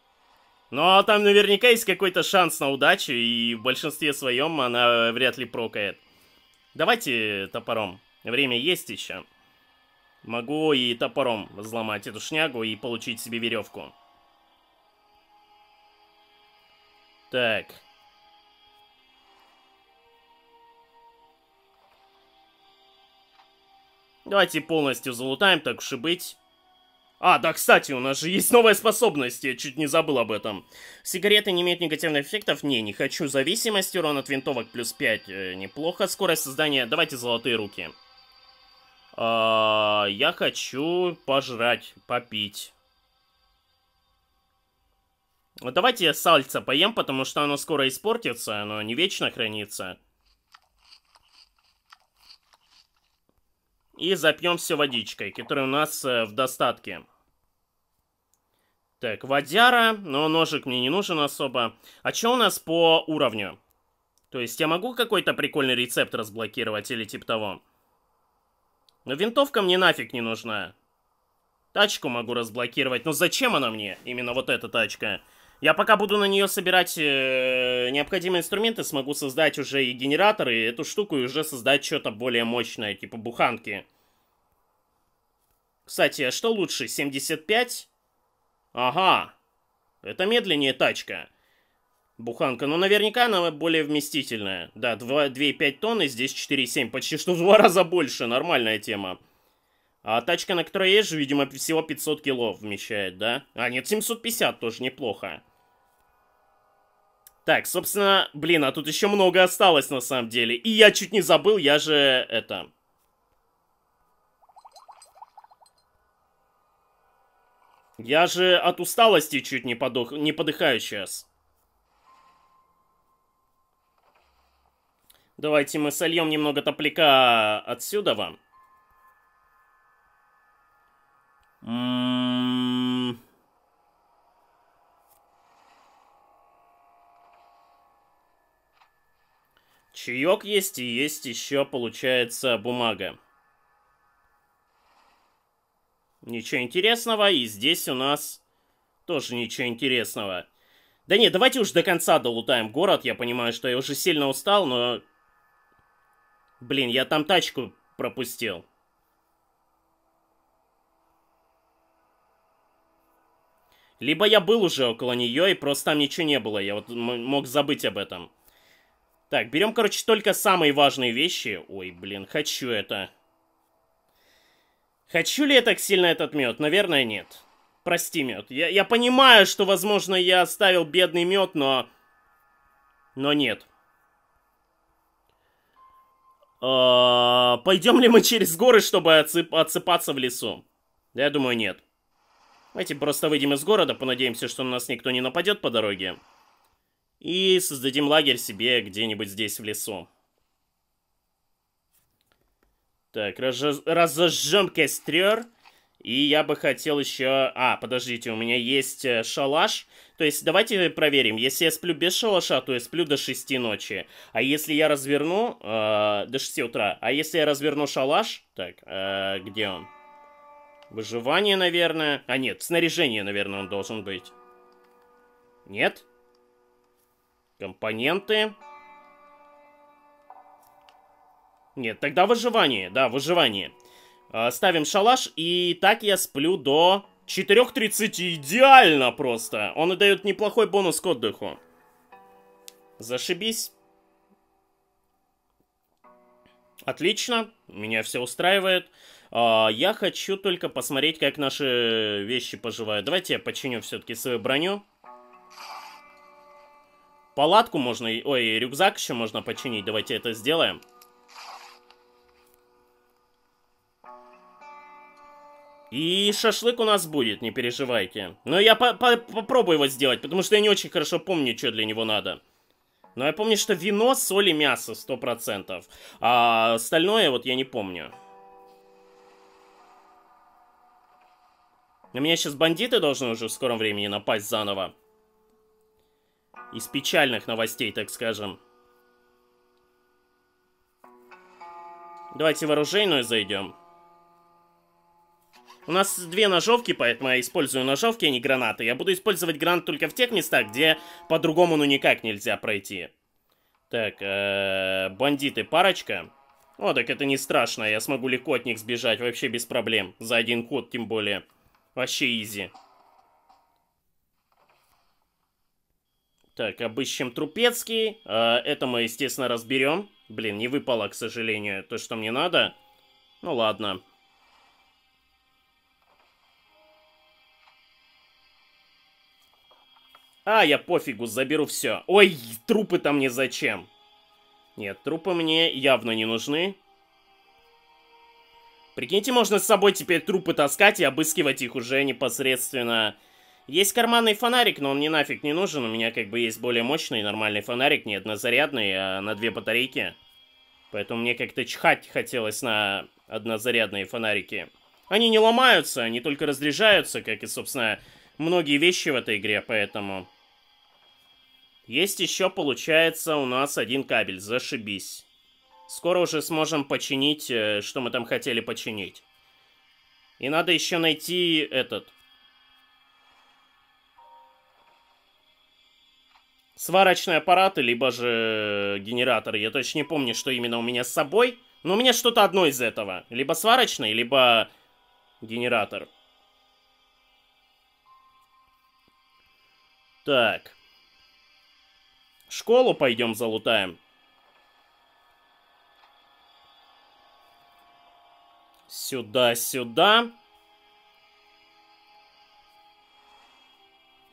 Но ну, а там наверняка есть какой-то шанс на удачу, и в большинстве своем она вряд ли прокает. Давайте топором. Время есть еще. Могу и топором взломать эту шнягу и получить себе веревку. Так. Давайте полностью залутаем, так уж и быть. А, да, кстати, у нас же есть новая способность, я чуть не забыл об этом. Сигареты не имеют негативных эффектов? Не, не хочу. Зависимость, урон от винтовок плюс 5, э, неплохо. Скорость создания, давайте золотые руки. А, я хочу пожрать, попить. Вот давайте сальца поем, потому что оно скоро испортится, оно не вечно хранится. И запьем все водичкой, которая у нас э, в достатке. Так, водяра, но ножик мне не нужен особо. А что у нас по уровню? То есть я могу какой-то прикольный рецепт разблокировать или типа того? Но винтовка мне нафиг не нужна. Тачку могу разблокировать, но зачем она мне? Именно вот эта тачка. Я пока буду на нее собирать э, необходимые инструменты, смогу создать уже и генераторы, и эту штуку, и уже создать что-то более мощное, типа буханки. Кстати, а что лучше, 75? Ага, это медленнее тачка. Буханка, ну наверняка она более вместительная. Да, 2,5 тонны, здесь 4,7, почти что в два раза больше, нормальная тема. А тачка, на которой езжу, видимо, всего 500 кило вмещает, да? А, нет, 750 тоже неплохо. Так, собственно, блин, а тут еще много осталось на самом деле. И я чуть не забыл, я же это... Я же от усталости чуть не, подох... не подыхаю сейчас. Давайте мы сольем немного топлика отсюда вам. М м-м-м. Чаек есть и есть еще, получается, бумага. Ничего интересного, и здесь у нас тоже ничего интересного. Да нет, давайте уж до конца долутаем город, я понимаю, что я уже сильно устал, но... Блин, я там тачку пропустил. Либо я был уже около нее, и просто там ничего не было, я вот мог забыть об этом. Так, берем, короче, только самые важные вещи. Ой, блин, хочу это. Хочу ли я так сильно этот мед? Наверное, нет. Прости, мед. Я, я понимаю, что, возможно, я оставил бедный мед, но... Но нет. А, пойдем ли мы через горы, чтобы отсыпаться в лесу? Да, я думаю, нет. Давайте просто выйдем из города, понадеемся, что на нас никто не нападет по дороге и создадим лагерь себе где-нибудь здесь в лесу. Так, разож... разожжем костер. И я бы хотел еще... А, подождите, у меня есть э, шалаш. То есть давайте проверим. Если я сплю без шалаша, то я сплю до 6 ночи. А если я разверну... Э, до 6 утра. А если я разверну шалаш... Так, э, где он? Выживание, наверное. А нет, снаряжение, наверное, он должен быть. Нет? Компоненты. Нет, тогда выживание. Да, выживание. А, ставим шалаш, и так я сплю до 4.30. Идеально просто. Он и дает неплохой бонус к отдыху. Зашибись. Отлично, меня все устраивает. А, я хочу только посмотреть, как наши вещи поживают. Давайте я починю все-таки свою броню. Палатку можно... Ой, рюкзак еще можно починить. Давайте это сделаем. И шашлык у нас будет, не переживайте. Но я по -по попробую его сделать, потому что я не очень хорошо помню, что для него надо. Но я помню, что вино, соль и мясо сто процентов, А остальное вот я не помню. На меня сейчас бандиты должны уже в скором времени напасть заново из печальных новостей, так скажем. Давайте в оружейную зайдем. У нас две ножовки, поэтому я использую ножовки, а не гранаты. Я буду использовать гранат только в тех местах, где по-другому ну никак нельзя пройти. Так, э -э, бандиты парочка. О, так это не страшно, я смогу легко от них сбежать, вообще без проблем. За один ход, тем более. Вообще изи. Так, обыщем Трупецкий. А, это мы, естественно, разберем. Блин, не выпало, к сожалению, то, что мне надо. Ну ладно. А, я пофигу, заберу все. Ой, трупы-то мне зачем? Нет, трупы мне явно не нужны. Прикиньте, можно с собой теперь трупы таскать и обыскивать их уже непосредственно есть карманный фонарик, но он мне нафиг не нужен. У меня как бы есть более мощный нормальный фонарик, не однозарядный, а на две батарейки. Поэтому мне как-то чхать хотелось на однозарядные фонарики. Они не ломаются, они только разряжаются, как и, собственно, многие вещи в этой игре, поэтому... Есть еще, получается, у нас один кабель, зашибись. Скоро уже сможем починить, э, что мы там хотели починить. И надо еще найти этот сварочные аппараты, либо же генераторы. Я точно не помню, что именно у меня с собой. Но у меня что-то одно из этого. Либо сварочный, либо генератор. Так. Школу пойдем залутаем. Сюда, сюда.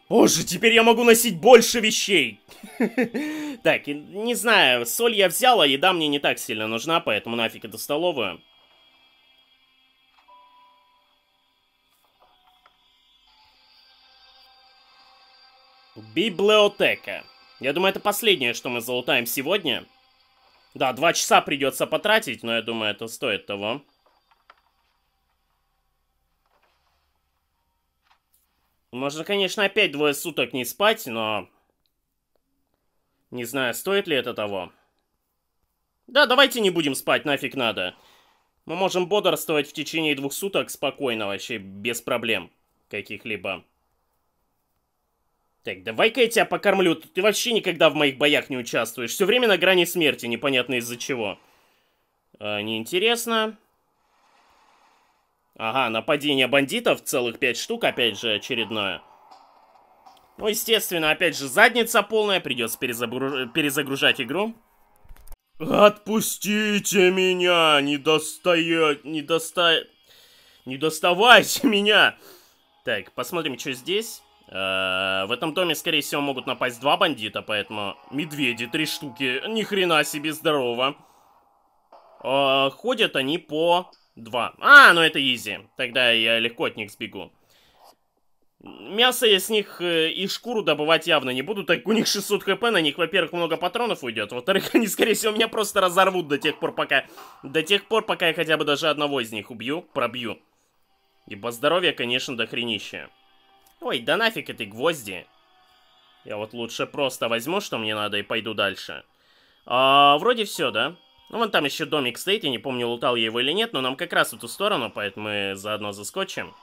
Боже, теперь я могу носить больше вещей! [LAUGHS] Так, не знаю, соль я взяла, еда мне не так сильно нужна, поэтому нафиг это столовую. Библиотека. Я думаю, это последнее, что мы залутаем сегодня. Да, два часа придется потратить, но я думаю, это стоит того. Можно, конечно, опять двое суток не спать, но... Не знаю, стоит ли это того. Да, давайте не будем спать, нафиг надо. Мы можем бодрствовать в течение двух суток спокойно, вообще без проблем каких-либо. Так, давай-ка я тебя покормлю. Ты вообще никогда в моих боях не участвуешь. Все время на грани смерти, непонятно из-за чего. А, неинтересно. Ага, нападение бандитов, целых пять штук, опять же, очередное. Ну, естественно, опять же, задница полная, придется перезагруж... перезагружать игру. Отпустите меня, не достает, не доста, не доставайте [LAUGHS] меня. Так, посмотрим, что здесь. Э -э в этом доме, скорее всего, могут напасть два бандита, поэтому медведи три штуки. Ни хрена себе здорово. Э ходят они по Два. А, ну это изи. Тогда я легко от них сбегу. Мясо я с них э, и шкуру добывать явно не буду, так у них 600 хп, на них, во-первых, много патронов уйдет, во-вторых, [LAUGHS] они, скорее всего, меня просто разорвут до тех пор, пока... До тех пор, пока я хотя бы даже одного из них убью, пробью. Ибо здоровье, конечно, дохренище. Ой, да нафиг этой гвозди. Я вот лучше просто возьму, что мне надо, и пойду дальше. А, вроде все, да? Ну, вон там еще домик стоит, я не помню, лутал я его или нет, но нам как раз в эту сторону, поэтому мы заодно заскочим.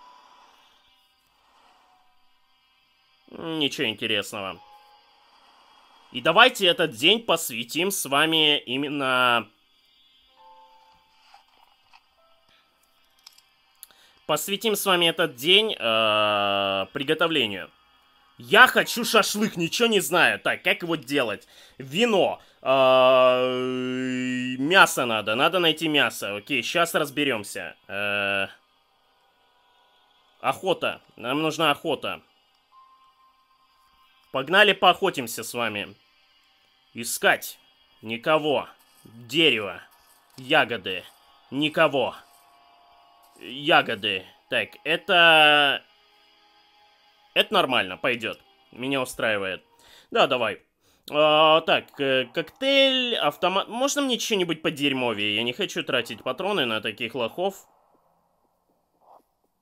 Ничего интересного. И давайте этот день посвятим с вами именно... Посвятим с вами этот день э -э, приготовлению. Я хочу шашлык, ничего не знаю. Так, как его делать? Вино. А, мясо надо, надо найти мясо. Окей, сейчас разберемся. Э, охота. Нам нужна охота. Погнали поохотимся с вами. Искать. Никого. Дерево. Ягоды. Никого. Ягоды. Так, это... Это нормально, пойдет. Меня устраивает. Да, давай. А, так, э, коктейль, автомат... Можно мне что-нибудь по дерьмовее? Я не хочу тратить патроны на таких лохов.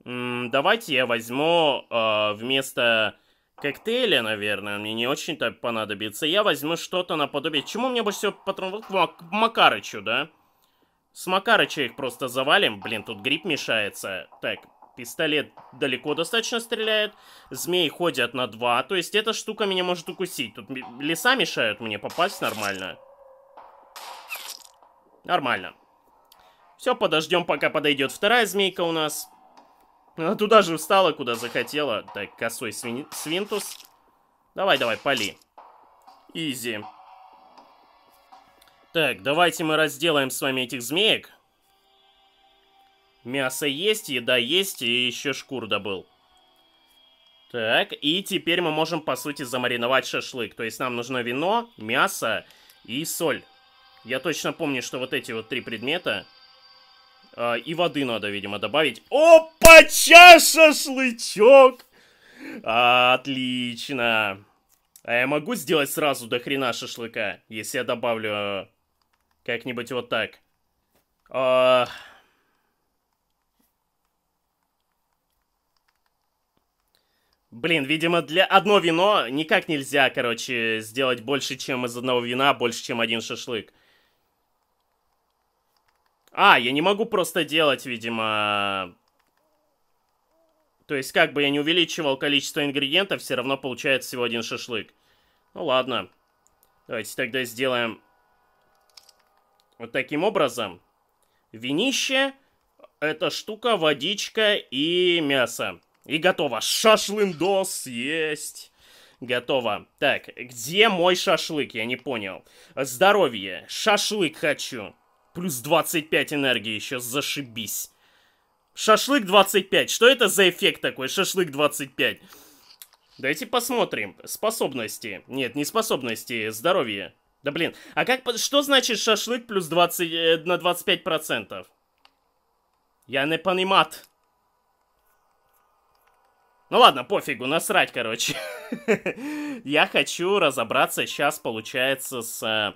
М давайте я возьму э, вместо коктейля, наверное, мне не очень-то понадобится. Я возьму что-то наподобие... Чему мне больше всего патронов? Мак Макарычу, да? С Макарыча их просто завалим. Блин, тут гриб мешается. Так, Пистолет далеко достаточно стреляет. Змеи ходят на два. То есть эта штука меня может укусить. Тут леса мешают мне попасть нормально. Нормально. Все, подождем, пока подойдет вторая змейка у нас. Она туда же встала, куда захотела. Так, косой свин... свинтус. Давай, давай, пали. Изи. Так, давайте мы разделаем с вами этих змеек. Мясо есть, еда есть, и еще шкур добыл. Так, и теперь мы можем, по сути, замариновать шашлык. То есть нам нужно вино, мясо и соль. Я точно помню, что вот эти вот три предмета... Э, и воды надо, видимо, добавить. Опа-ча, шашлычок! Отлично! А я могу сделать сразу до хрена шашлыка, если я добавлю а, как-нибудь вот так? Эээ... А, Блин, видимо, для одно вино никак нельзя, короче, сделать больше, чем из одного вина, больше, чем один шашлык. А, я не могу просто делать, видимо... То есть, как бы я не увеличивал количество ингредиентов, все равно получается всего один шашлык. Ну ладно. Давайте тогда сделаем вот таким образом. Винище, эта штука, водичка и мясо. И готово. Шашлындос есть. Готово. Так, где мой шашлык? Я не понял. Здоровье. Шашлык хочу. Плюс 25 энергии еще, зашибись. Шашлык 25. Что это за эффект такой? Шашлык 25. Давайте посмотрим. Способности. Нет, не способности, здоровье. Да блин, а как, что значит шашлык плюс 20, э, на 25%? Я не понимаю. Ну ладно, пофигу, насрать, короче. [LAUGHS] Я хочу разобраться сейчас, получается, с... Э,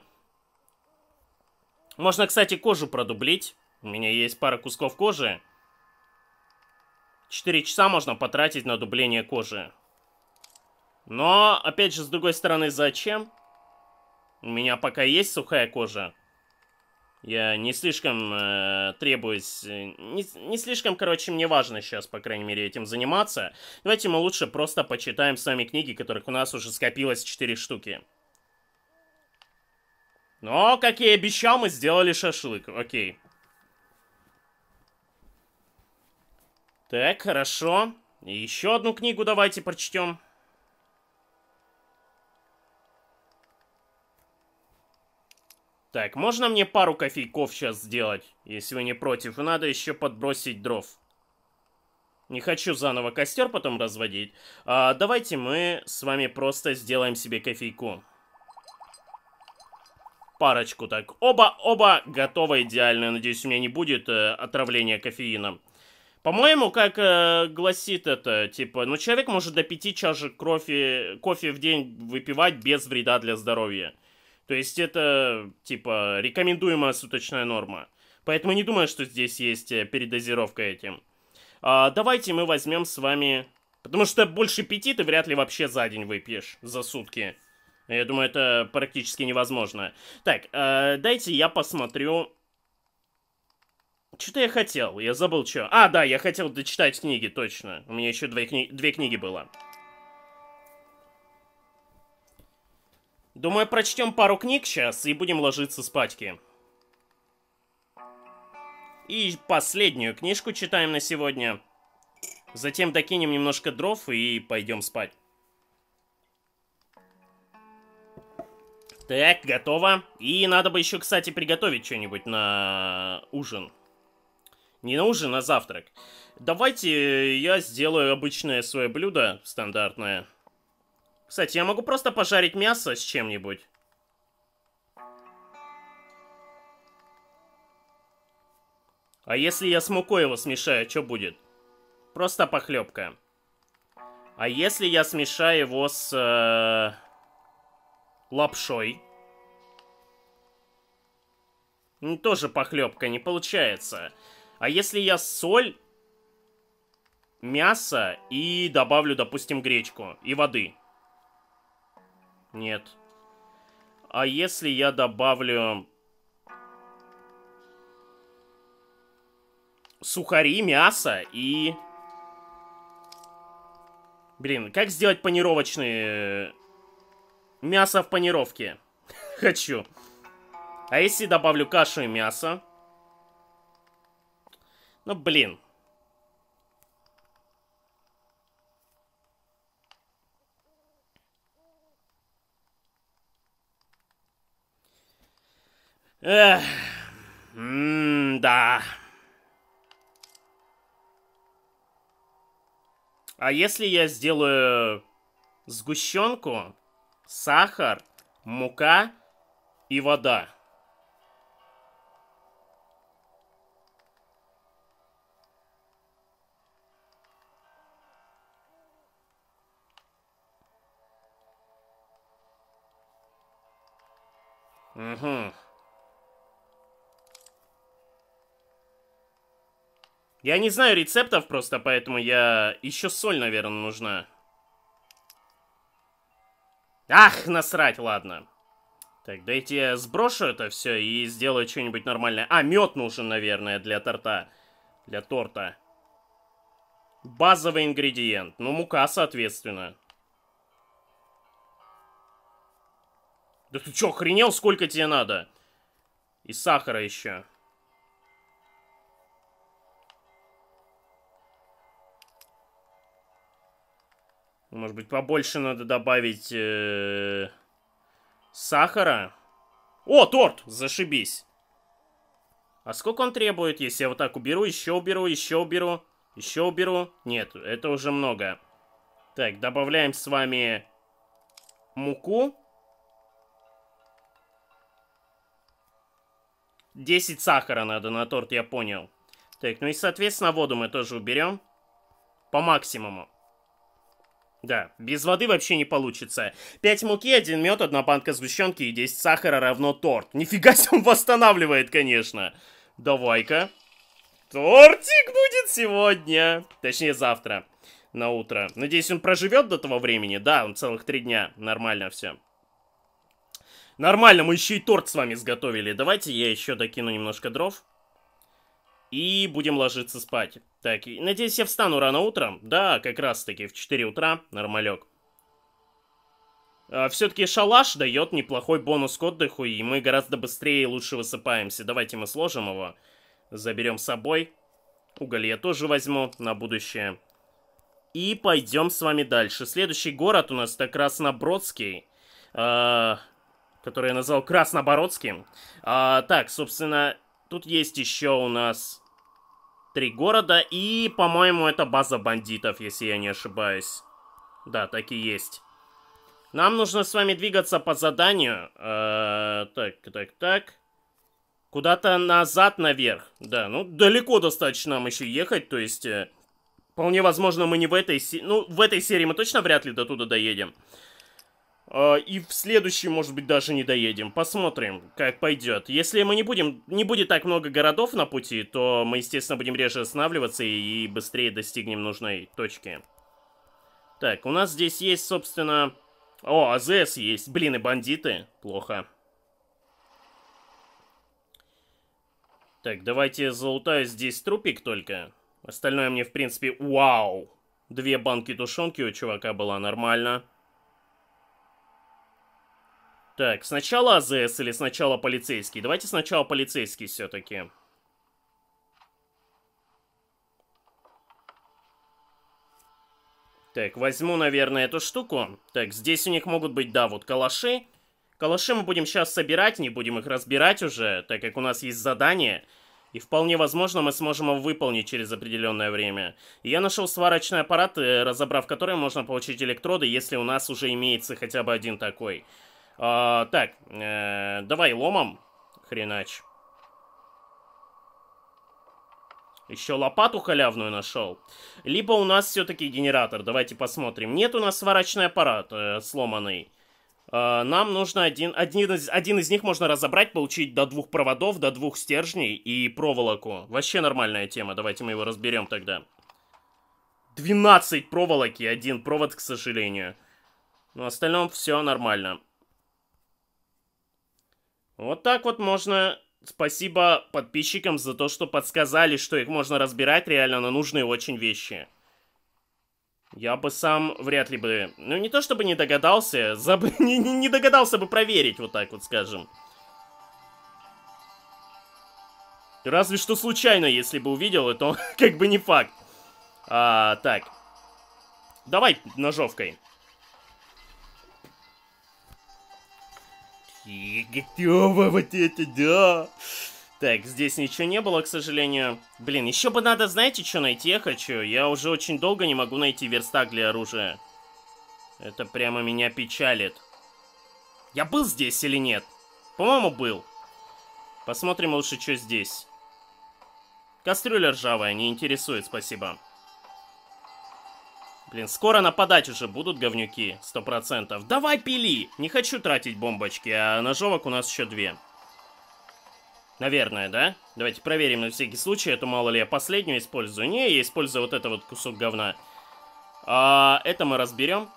можно, кстати, кожу продублить. У меня есть пара кусков кожи. Четыре часа можно потратить на дубление кожи. Но, опять же, с другой стороны, зачем? У меня пока есть сухая кожа. Я не слишком э, требуюсь, э, не, не слишком, короче, мне важно сейчас, по крайней мере, этим заниматься. Давайте мы лучше просто почитаем с вами книги, которых у нас уже скопилось 4 штуки. Но, как я и обещал, мы сделали шашлык, окей. Так, хорошо. Еще одну книгу давайте прочтем. Так, можно мне пару кофейков сейчас сделать, если вы не против? надо еще подбросить дров. Не хочу заново костер потом разводить. А, давайте мы с вами просто сделаем себе кофейку. Парочку так. Оба-оба готово идеально. Надеюсь, у меня не будет э, отравления кофеином. По-моему, как э, гласит это, типа, ну человек может до пяти чашек кофе, кофе в день выпивать без вреда для здоровья. То есть это, типа, рекомендуемая суточная норма. Поэтому не думаю, что здесь есть э, передозировка этим. А, давайте мы возьмем с вами... Потому что больше пяти ты вряд ли вообще за день выпьешь, за сутки. Я думаю, это практически невозможно. Так, э, дайте я посмотрю... Что-то я хотел, я забыл что. А, да, я хотел дочитать книги, точно. У меня еще две, кни... две книги было. Думаю, прочтем пару книг сейчас и будем ложиться спатьки. И последнюю книжку читаем на сегодня. Затем докинем немножко дров и пойдем спать. Так, готово. И надо бы еще, кстати, приготовить что-нибудь на ужин. Не на ужин, а завтрак. Давайте я сделаю обычное свое блюдо, стандартное. Кстати, я могу просто пожарить мясо с чем-нибудь. А если я с мукой его смешаю, что будет? Просто похлебка. А если я смешаю его с... Э, лапшой? Ну, тоже похлебка, не получается. А если я соль, мясо и добавлю, допустим, гречку и воды? Нет. А если я добавлю... Сухари, мясо и... Блин, как сделать панировочные... Э, мясо в панировке? [LAUGHS] Хочу. А если добавлю кашу и мясо? Ну, блин. Эх, да. А если я сделаю сгущенку, сахар, мука и вода? Mm-hmm. Я не знаю рецептов просто, поэтому я... Еще соль, наверное, нужна. Ах, насрать, ладно. Так, дайте я сброшу это все и сделаю что-нибудь нормальное. А, мед нужен, наверное, для торта. Для торта. Базовый ингредиент. Ну, мука, соответственно. Да ты чё, охренел, сколько тебе надо? И сахара еще. Может быть, побольше надо добавить э -э сахара? О, торт! Зашибись! А сколько он требует, если я вот так уберу, еще уберу, еще уберу, еще уберу? Нет, это уже много. Так, добавляем с вами муку. 10 сахара надо на торт, я понял. Так, ну и, соответственно, воду мы тоже уберем. По максимуму. Да, без воды вообще не получится. 5 муки, 1 мед, 1 банка сгущенки и 10 сахара равно торт. Нифига себе он восстанавливает, конечно. Давай-ка. Тортик будет сегодня. Точнее, завтра. На утро. Надеюсь, он проживет до того времени. Да, он целых три дня. Нормально все. Нормально, мы еще и торт с вами сготовили. Давайте я еще докину немножко дров. И будем ложиться спать. Так, надеюсь, я встану рано утром. Да, как раз таки в 4 утра, нормалек. А, Все-таки шалаш дает неплохой бонус к отдыху, и мы гораздо быстрее и лучше высыпаемся. Давайте мы сложим его, заберем с собой. Уголь я тоже возьму на будущее. И пойдем с вами дальше. Следующий город у нас это Краснобродский, э, который я назвал Краснобородским. Э, так, собственно, Тут есть еще у нас три города, и, по-моему, это база бандитов, если я не ошибаюсь. Да, так и есть. Нам нужно с вами двигаться по заданию. Э -э так, так, так. Куда-то назад, наверх. Да, ну далеко достаточно нам еще ехать, то есть... Э, вполне возможно, мы не в этой... Се... Ну, в этой серии мы точно вряд ли до туда доедем. А, и в следующий, может быть, даже не доедем. Посмотрим, как пойдет. Если мы не будем, не будет так много городов на пути, то мы, естественно, будем реже останавливаться и быстрее достигнем нужной точки. Так, у нас здесь есть, собственно... О, АЗС есть. Блин, и бандиты. Плохо. Так, давайте залутаю здесь трупик только. Остальное мне, в принципе... Вау! Две банки тушенки у чувака было нормально. Нормально. Так, сначала АЗС или сначала полицейский? Давайте сначала полицейский все-таки. Так, возьму, наверное, эту штуку. Так, здесь у них могут быть, да, вот калаши. Калаши мы будем сейчас собирать, не будем их разбирать уже, так как у нас есть задание. И вполне возможно, мы сможем его выполнить через определенное время. И я нашел сварочный аппарат, э, разобрав который, можно получить электроды, если у нас уже имеется хотя бы один такой. А, так, э, давай ломом, хренач. Еще лопату халявную нашел. Либо у нас все-таки генератор. Давайте посмотрим. Нет, у нас сварочный аппарат э, сломанный. Э, нам нужно один, один, из, один из них можно разобрать, получить до двух проводов, до двух стержней и проволоку. Вообще нормальная тема. Давайте мы его разберем тогда. 12 проволоки, один провод, к сожалению. Но в остальном все нормально. Вот так вот можно... Спасибо подписчикам за то, что подсказали, что их можно разбирать реально на нужные очень вещи. Я бы сам вряд ли бы... Ну, не то чтобы не догадался, [LAUGHS] заб... не, догадался бы проверить, вот так вот скажем. Разве что случайно, если бы увидел, это [LAUGHS] как бы не факт. А, так. Давай ножовкой. Егетёва вот эти, да! Так, здесь ничего не было, к сожалению. Блин, еще бы надо, знаете, что найти я хочу? Я уже очень долго не могу найти верстак для оружия. Это прямо меня печалит. Я был здесь или нет? По-моему, был. Посмотрим лучше, что здесь. Кастрюля ржавая, не интересует, спасибо. Блин, скоро нападать уже будут говнюки, сто процентов. Давай пили! Не хочу тратить бомбочки, а ножовок у нас еще две. Наверное, да? Давайте проверим на всякий случай, это а мало ли я последнюю использую. Не, я использую вот это вот кусок говна. А, это мы разберем.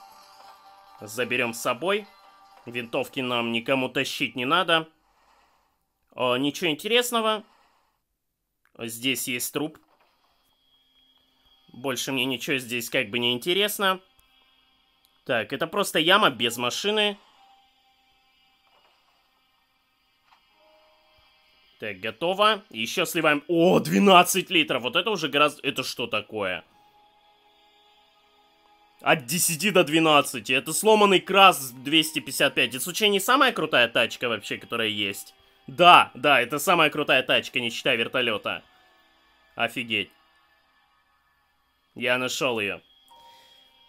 Заберем с собой. Винтовки нам никому тащить не надо. А, ничего интересного. Здесь есть труп. Больше мне ничего здесь как бы не интересно. Так, это просто яма без машины. Так, готово. Еще сливаем... О, 12 литров! Вот это уже гораздо... Это что такое? От 10 до 12. Это сломанный крас 255. Это, случайно, не самая крутая тачка вообще, которая есть? Да, да, это самая крутая тачка, не считая вертолета. Офигеть. Я нашел ее.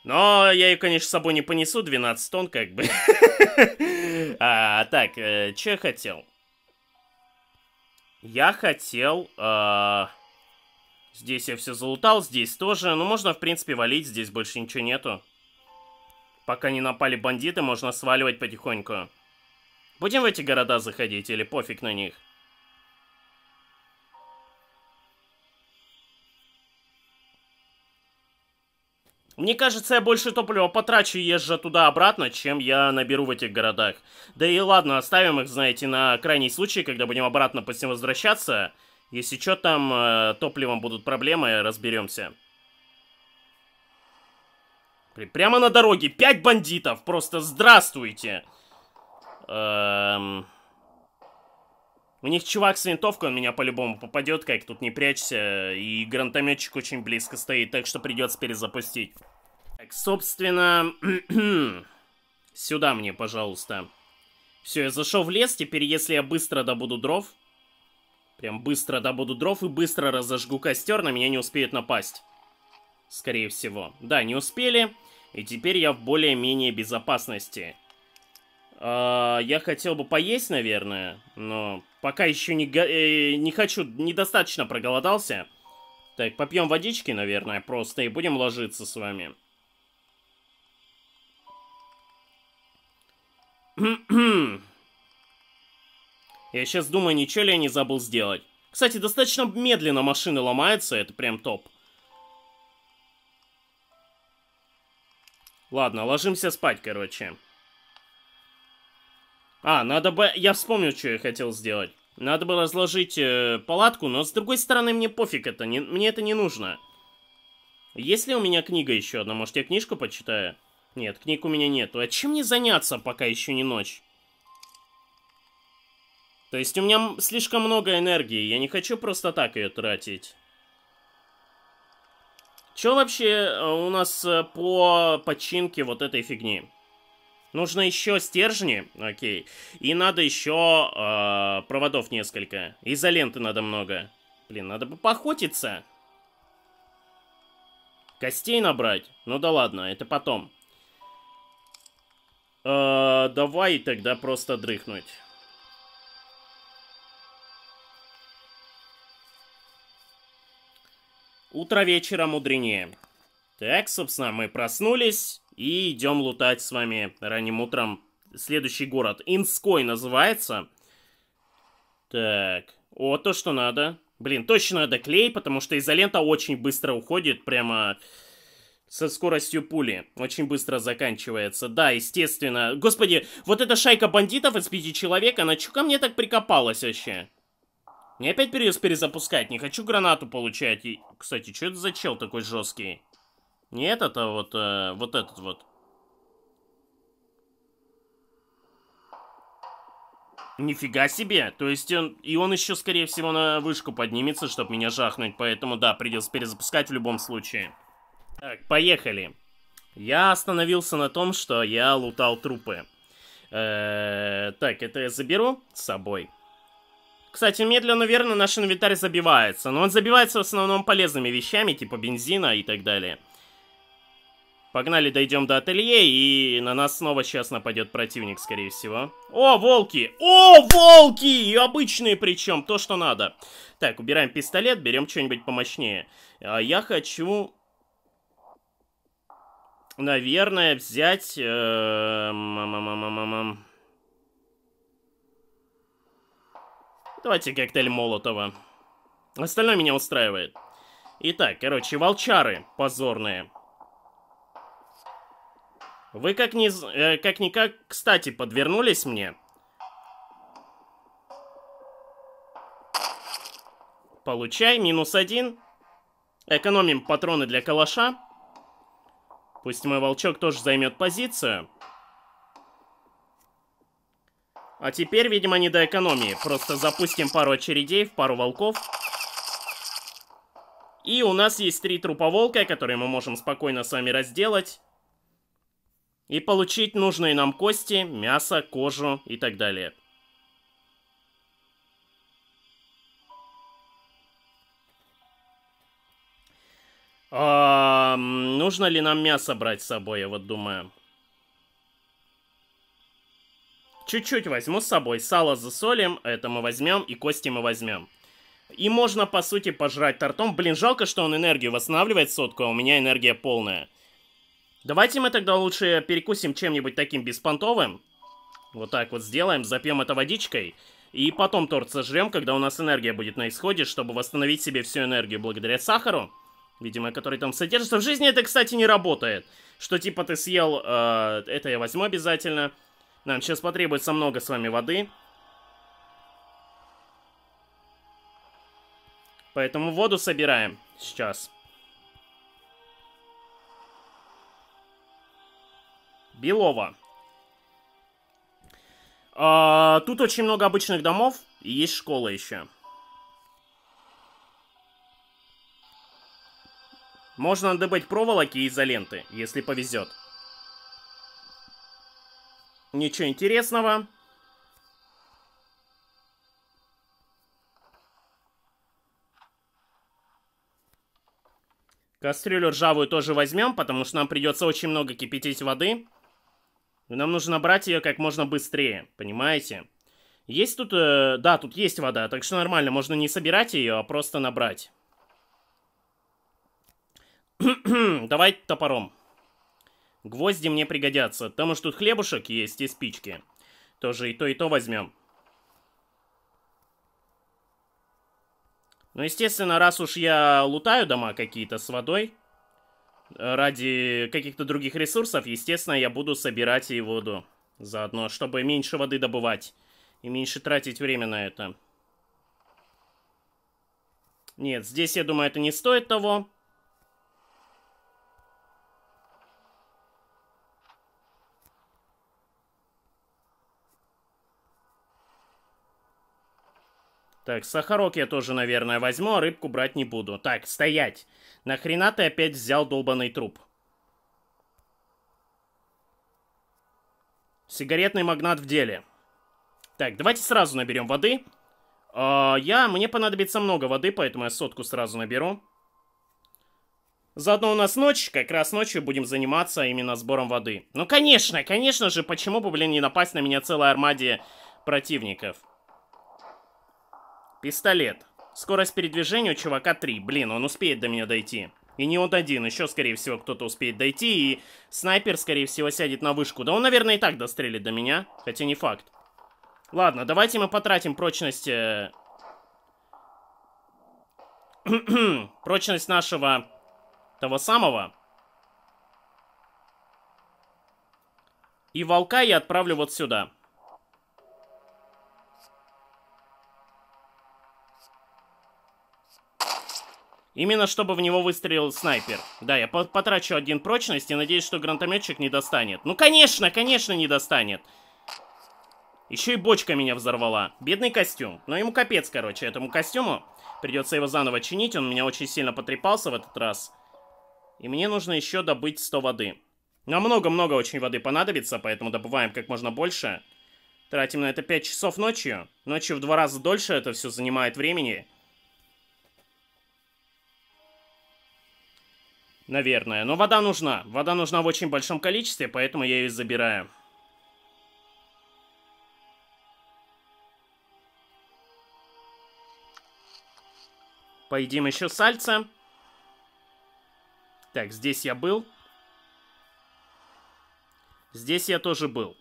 Но я ее, конечно, с собой не понесу, 12 тонн как бы. [LAUGHS] а, так, э, что я хотел? Я хотел... Э, здесь я все залутал, здесь тоже. Ну, можно, в принципе, валить, здесь больше ничего нету. Пока не напали бандиты, можно сваливать потихоньку. Будем в эти города заходить или пофиг на них? Мне кажется, я больше топлива потрачу, езжа туда-обратно, чем я наберу в этих городах. Да и ладно, оставим их, знаете, на крайний случай, когда будем обратно по ним возвращаться. Если что, там э, топливом будут проблемы, разберемся. Прямо на дороге пять бандитов, просто здравствуйте. Эм... У них чувак с винтовкой, он меня по-любому попадет, как тут не прячься. И гранатометчик очень близко стоит, так что придется перезапустить. Так, собственно... [CLEARS THROAT] Сюда мне, пожалуйста. Все, я зашел в лес. Теперь, если я быстро добуду дров... Прям быстро добуду дров и быстро разожгу костер, на меня не успеют напасть. Скорее всего. Да, не успели. И теперь я в более-менее безопасности. А, я хотел бы поесть, наверное, но Пока еще не, э, не хочу, недостаточно проголодался. Так, попьем водички, наверное, просто, и будем ложиться с вами. [CLEARS THROAT] Я сейчас думаю, ничего ли я не забыл сделать. Кстати, достаточно медленно машины ломаются, это прям топ. Ладно, ложимся спать, короче. А, надо бы... Я вспомнил, что я хотел сделать. Надо бы разложить э, палатку, но с другой стороны мне пофиг это, не, мне это не нужно. Есть ли у меня книга еще одна? Может я книжку почитаю? Нет, книг у меня нет. А чем мне заняться, пока еще не ночь? То есть у меня слишком много энергии, я не хочу просто так ее тратить. Че вообще э, у нас э, по починке вот этой фигни? Нужно еще стержни, окей. И надо еще э, проводов несколько. Изоленты надо много. Блин, надо бы поохотиться. Костей набрать? Ну да ладно, это потом. Э, давай тогда просто дрыхнуть. Утро вечера мудренее. Так, собственно, мы проснулись и идем лутать с вами ранним утром следующий город. Инской называется. Так, о, то, что надо. Блин, точно надо клей, потому что изолента очень быстро уходит, прямо со скоростью пули. Очень быстро заканчивается. Да, естественно. Господи, вот эта шайка бандитов из пяти человек, она чё ко мне так прикопалась вообще? Мне опять придется перезапускать, не хочу гранату получать. И, кстати, что это за чел такой жесткий? Не этот, а вот, э, вот этот вот. Нифига себе! То есть он... И он еще, скорее всего, на вышку поднимется, чтобы меня жахнуть. Поэтому, да, придется перезапускать в любом случае. Так, поехали. Я остановился на том, что я лутал трупы. Э -э так, это я заберу с собой. Кстати, медленно, верно, наш инвентарь забивается. Но он забивается в основном полезными вещами, типа бензина и так далее. Погнали, дойдем до ателье, и на нас снова сейчас нападет противник, скорее всего. О, волки! О, волки! И обычные причем, то, что надо. Так, убираем пистолет, берем что-нибудь помощнее. А я хочу... Наверное, взять... Э, Давайте коктейль Молотова. Остальное меня устраивает. Итак, короче, волчары позорные. Вы как ни... Э, как-никак, кстати, подвернулись мне. Получай, минус один. Экономим патроны для калаша. Пусть мой волчок тоже займет позицию. А теперь, видимо, не до экономии. Просто запустим пару очередей в пару волков. И у нас есть три трупа волка, которые мы можем спокойно с вами разделать и получить нужные нам кости, мясо, кожу и так далее. А, нужно ли нам мясо брать с собой, я вот думаю. Чуть-чуть возьму с собой. Сало засолим, это мы возьмем, и кости мы возьмем. И можно, по сути, пожрать тортом. Блин, жалко, что он энергию восстанавливает сотку, а у меня энергия полная. Давайте мы тогда лучше перекусим чем-нибудь таким беспонтовым. Вот так вот сделаем, запьем это водичкой. И потом торт сожрем, когда у нас энергия будет на исходе, чтобы восстановить себе всю энергию благодаря сахару. Видимо, который там содержится. В жизни это, кстати, не работает. Что типа ты съел... Э, это я возьму обязательно. Нам сейчас потребуется много с вами воды. Поэтому воду собираем сейчас. Сейчас. Белова. А, тут очень много обычных домов и есть школа еще. Можно добыть проволоки и изоленты, если повезет. Ничего интересного. Кастрюлю ржавую тоже возьмем, потому что нам придется очень много кипятить воды нам нужно брать ее как можно быстрее, понимаете? Есть тут... Э, да, тут есть вода, так что нормально. Можно не собирать ее, а просто набрать. [CLEARS THROAT] Давай топором. Гвозди мне пригодятся, потому что тут хлебушек есть и спички. Тоже и то, и то возьмем. Ну, естественно, раз уж я лутаю дома какие-то с водой, ради каких-то других ресурсов, естественно, я буду собирать и воду заодно, чтобы меньше воды добывать и меньше тратить время на это. Нет, здесь, я думаю, это не стоит того. Так, сахарок я тоже, наверное, возьму, а рыбку брать не буду. Так, стоять. Нахрена ты опять взял долбанный труп? Сигаретный магнат в деле. Так, давайте сразу наберем воды. А, я, мне понадобится много воды, поэтому я сотку сразу наберу. Заодно у нас ночь, как раз ночью будем заниматься именно сбором воды. Ну, конечно, конечно же, почему бы, блин, не напасть на меня целая армадия противников? Пистолет. Скорость передвижения у чувака 3. Блин, он успеет до меня дойти. И не он один, еще, скорее всего, кто-то успеет дойти, и снайпер, скорее всего, сядет на вышку. Да он, наверное, и так дострелит до меня, хотя не факт. Ладно, давайте мы потратим прочность... Э... [CLEARS THROAT] прочность нашего... того самого. И волка я отправлю вот сюда. Именно чтобы в него выстрелил снайпер. Да, я по потрачу один прочность и надеюсь, что гранатометчик не достанет. Ну, конечно, конечно, не достанет. Еще и бочка меня взорвала. Бедный костюм. Но ну, ему капец, короче, этому костюму. Придется его заново чинить, он меня очень сильно потрепался в этот раз. И мне нужно еще добыть 100 воды. Нам много-много очень воды понадобится, поэтому добываем как можно больше. Тратим на это 5 часов ночью. Ночью в два раза дольше это все занимает времени. Наверное. Но вода нужна. Вода нужна в очень большом количестве, поэтому я ее забираю. Поедим еще сальца. Так, здесь я был. Здесь я тоже был.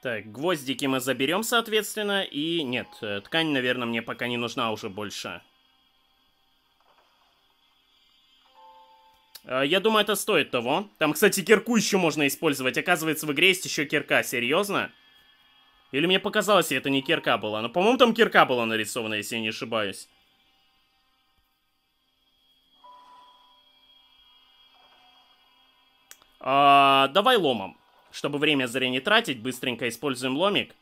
Так, гвоздики мы заберем, соответственно, и нет, э, ткань, наверное, мне пока не нужна уже больше. Э, я думаю, это стоит того. Там, кстати, кирку еще можно использовать. Оказывается, в игре есть еще кирка. Серьезно? Или мне показалось, это не кирка была? Но, ну, по-моему, там кирка была нарисована, если я не ошибаюсь. А, давай ломом. Чтобы время зря не тратить, быстренько используем ломик.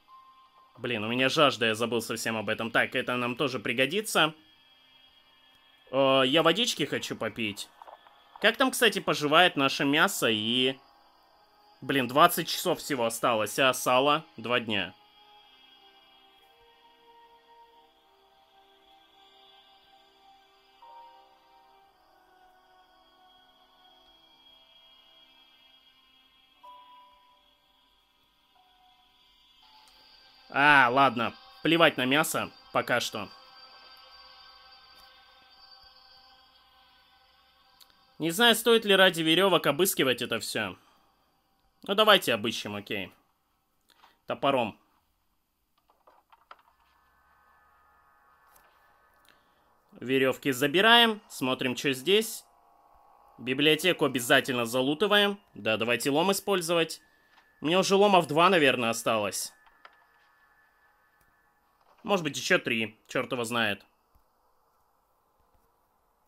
Блин, у меня жажда, я забыл совсем об этом. Так, это нам тоже пригодится. Э, я водички хочу попить. Как там, кстати, поживает наше мясо и... Блин, 20 часов всего осталось, а сало 2 дня. А, ладно, плевать на мясо, пока что. Не знаю, стоит ли ради веревок обыскивать это все. Ну давайте обыщем, окей. Топором. Веревки забираем, смотрим, что здесь. Библиотеку обязательно залутываем. Да, давайте лом использовать. Мне уже ломов два, наверное, осталось. Может быть, еще три. Черт его знает.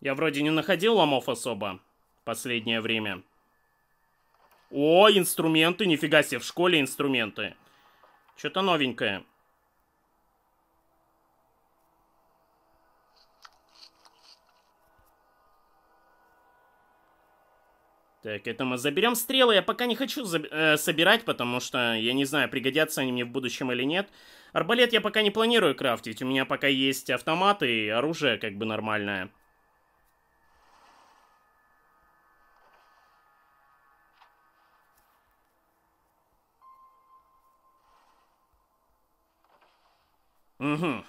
Я вроде не находил ломов особо. Последнее время. О, инструменты. Нифига себе, в школе инструменты. Что-то новенькое. Так, это мы заберем стрелы. Я пока не хочу э, собирать, потому что я не знаю, пригодятся они мне в будущем или нет. Арбалет я пока не планирую крафтить. У меня пока есть автоматы и оружие как бы нормальное. Угу.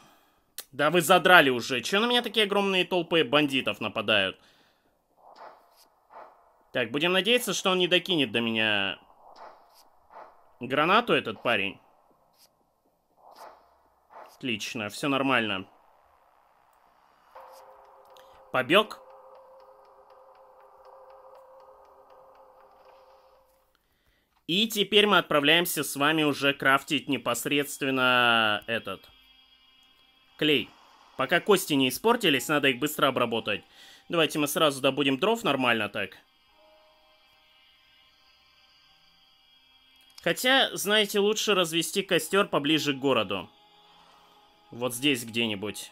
Да вы задрали уже. Че на меня такие огромные толпы бандитов нападают? Так, будем надеяться, что он не докинет до меня гранату, этот парень. Отлично, все нормально. Побег. И теперь мы отправляемся с вами уже крафтить непосредственно этот клей. Пока кости не испортились, надо их быстро обработать. Давайте мы сразу добудем дров нормально так. Хотя, знаете, лучше развести костер поближе к городу. Вот здесь где-нибудь.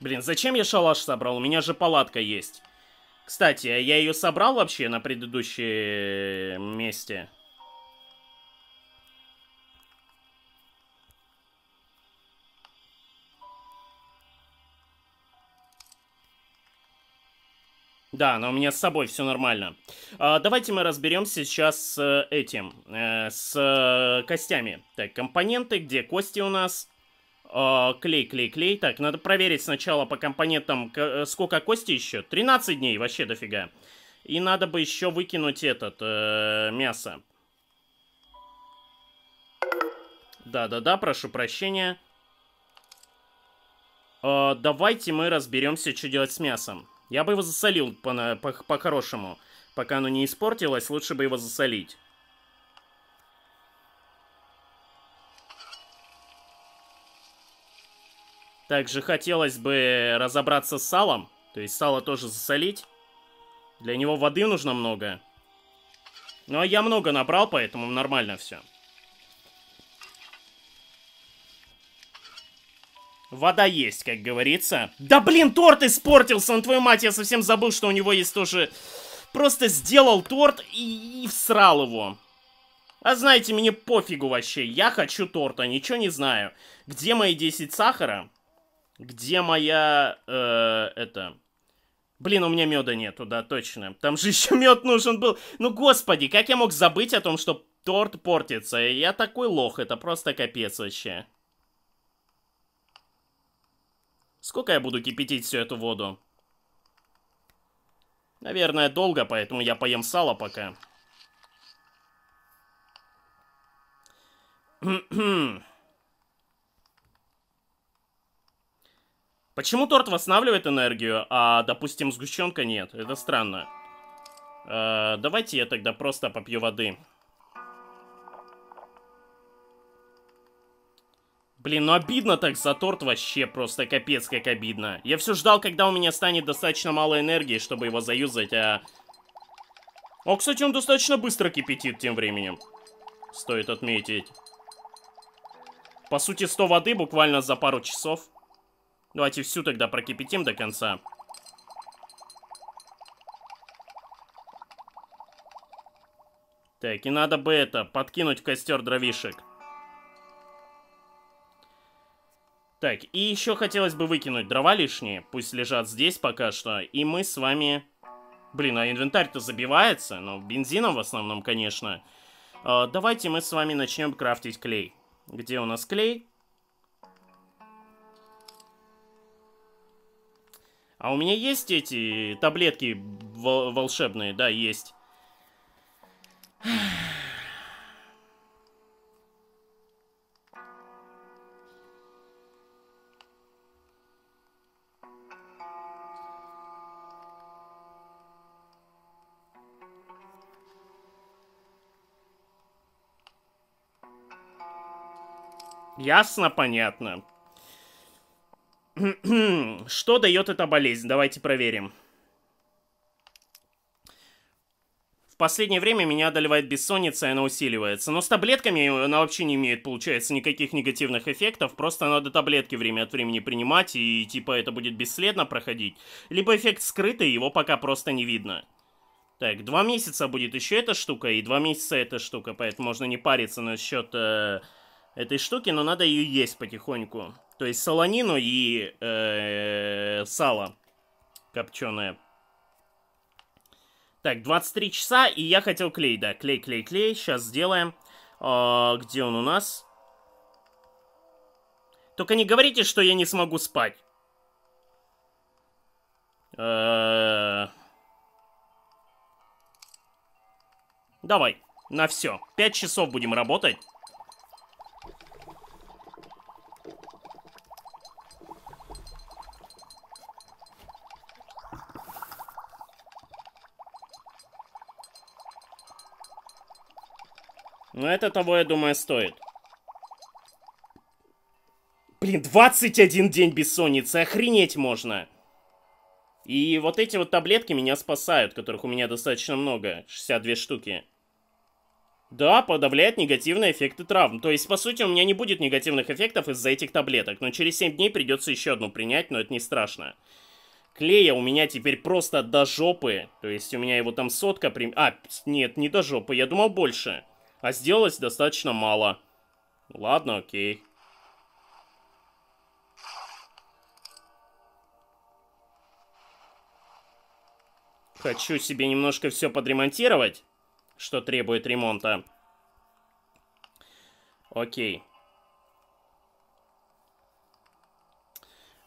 Блин, зачем я шалаш собрал? У меня же палатка есть. Кстати, а я ее собрал вообще на предыдущем месте? Да, но у меня с собой все нормально. А, давайте мы разберемся сейчас с э, этим, э, с э, костями. Так, компоненты, где кости у нас? А, клей, клей, клей. Так, надо проверить сначала по компонентам, сколько кости еще. 13 дней, вообще дофига. И надо бы еще выкинуть этот, э, мясо. Да-да-да, прошу прощения. Э, давайте мы разберемся, что делать с мясом. Я бы его засолил по-хорошему. По по Пока оно не испортилось, лучше бы его засолить. Также хотелось бы разобраться с салом. То есть сало тоже засолить. Для него воды нужно много. Ну а я много набрал, поэтому нормально все. Вода есть, как говорится. Да блин, торт испортился, Он твою мать, я совсем забыл, что у него есть тоже... Просто сделал торт и, и всрал его. А знаете, мне пофигу вообще, я хочу торта, ничего не знаю. Где мои 10 сахара? Где моя... Э, это... Блин, у меня меда нету, да, точно. Там же [LAUGHS] еще мед нужен был. Ну, господи, как я мог забыть о том, что торт портится? Я такой лох, это просто капец вообще. Сколько я буду кипятить всю эту воду? Наверное, долго, поэтому я поем сало пока. [CLEARS THROAT] Почему торт восстанавливает энергию, а, допустим, сгущенка нет? Это странно. Э -э давайте я тогда просто попью воды. Блин, ну обидно так за торт вообще, просто капец как обидно. Я все ждал, когда у меня станет достаточно мало энергии, чтобы его заюзать, а... О, кстати, он достаточно быстро кипятит тем временем. Стоит отметить. По сути, 100 воды буквально за пару часов. Давайте всю тогда прокипятим до конца. Так, и надо бы это, подкинуть в костер дровишек. Так, и еще хотелось бы выкинуть дрова лишние. Пусть лежат здесь пока что. И мы с вами... Блин, а инвентарь-то забивается. но бензином в основном, конечно. Э, давайте мы с вами начнем крафтить клей. Где у нас клей? А у меня есть эти таблетки волшебные? Да, есть. Ясно, понятно. [CLEARS THROAT] Что дает эта болезнь? Давайте проверим. В последнее время меня одолевает бессонница, и она усиливается. Но с таблетками она вообще не имеет, получается, никаких негативных эффектов. Просто надо таблетки время от времени принимать, и типа это будет бесследно проходить. Либо эффект скрытый, его пока просто не видно. Так, два месяца будет еще эта штука, и два месяца эта штука, поэтому можно не париться насчет... Э этой штуки, но надо ее есть потихоньку. То есть солонину и э, сало копченое. Так, 23 часа, и я хотел клей, да, клей, клей, клей, сейчас сделаем. А, где он у нас? Только не говорите, что я не смогу спать. Э, давай, на все. 5 часов будем работать. Но это того, я думаю, стоит. Блин, 21 день бессонницы, охренеть можно! И вот эти вот таблетки меня спасают, которых у меня достаточно много, 62 штуки. Да, подавляет негативные эффекты травм. То есть, по сути, у меня не будет негативных эффектов из-за этих таблеток. Но через 7 дней придется еще одну принять, но это не страшно. Клея у меня теперь просто до жопы. То есть, у меня его там сотка... При... А, нет, не до жопы, я думал больше. А сделалось достаточно мало. Ладно, окей. Хочу себе немножко все подремонтировать, что требует ремонта. Окей.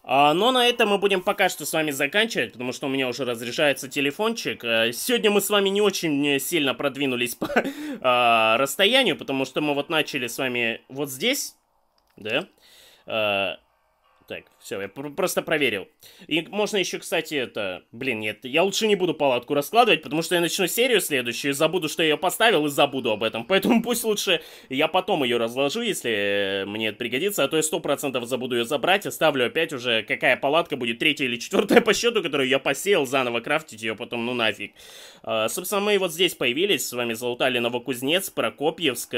А, но на этом мы будем пока что с вами заканчивать, потому что у меня уже разрешается телефончик. Э, сегодня мы с вами не очень э, сильно продвинулись [LAUGHS] по а, расстоянию, потому что мы вот начали с вами вот здесь, да? Э, так, все, я просто проверил. И можно еще, кстати, это... Блин, нет, я лучше не буду палатку раскладывать, потому что я начну серию следующую, забуду, что я ее поставил, и забуду об этом. [LAUGHS] Поэтому пусть лучше я потом ее разложу, если э, мне это пригодится, а то я 100% забуду ее забрать, и ставлю опять уже, какая палатка будет, третья или четвертая по счету, которую я посеял, заново крафтить ее потом, ну нафиг. А, собственно, мы вот здесь появились, с вами залутали Новокузнец, Прокопьевск,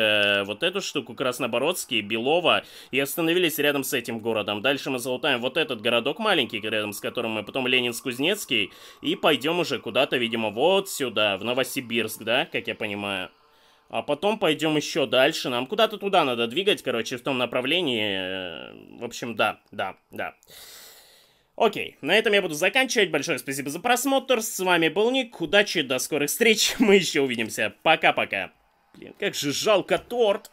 вот эту штуку, Краснобородский, Белова и остановились рядом с этим городом. Дальше мы залутаем вот этот городок маленький, рядом с которым мы, потом Ленинск-Кузнецкий, и пойдем уже куда-то, видимо, вот сюда, в Новосибирск, да, как я понимаю. А потом пойдем еще дальше. Нам куда-то туда надо двигать, короче, в том направлении. Э, в общем, да, да, да. Окей, на этом я буду заканчивать. Большое спасибо за просмотр. С вами был Ник. Удачи, до скорых встреч. [LAUGHS] Мы еще увидимся. Пока-пока. Блин, как же жалко торт.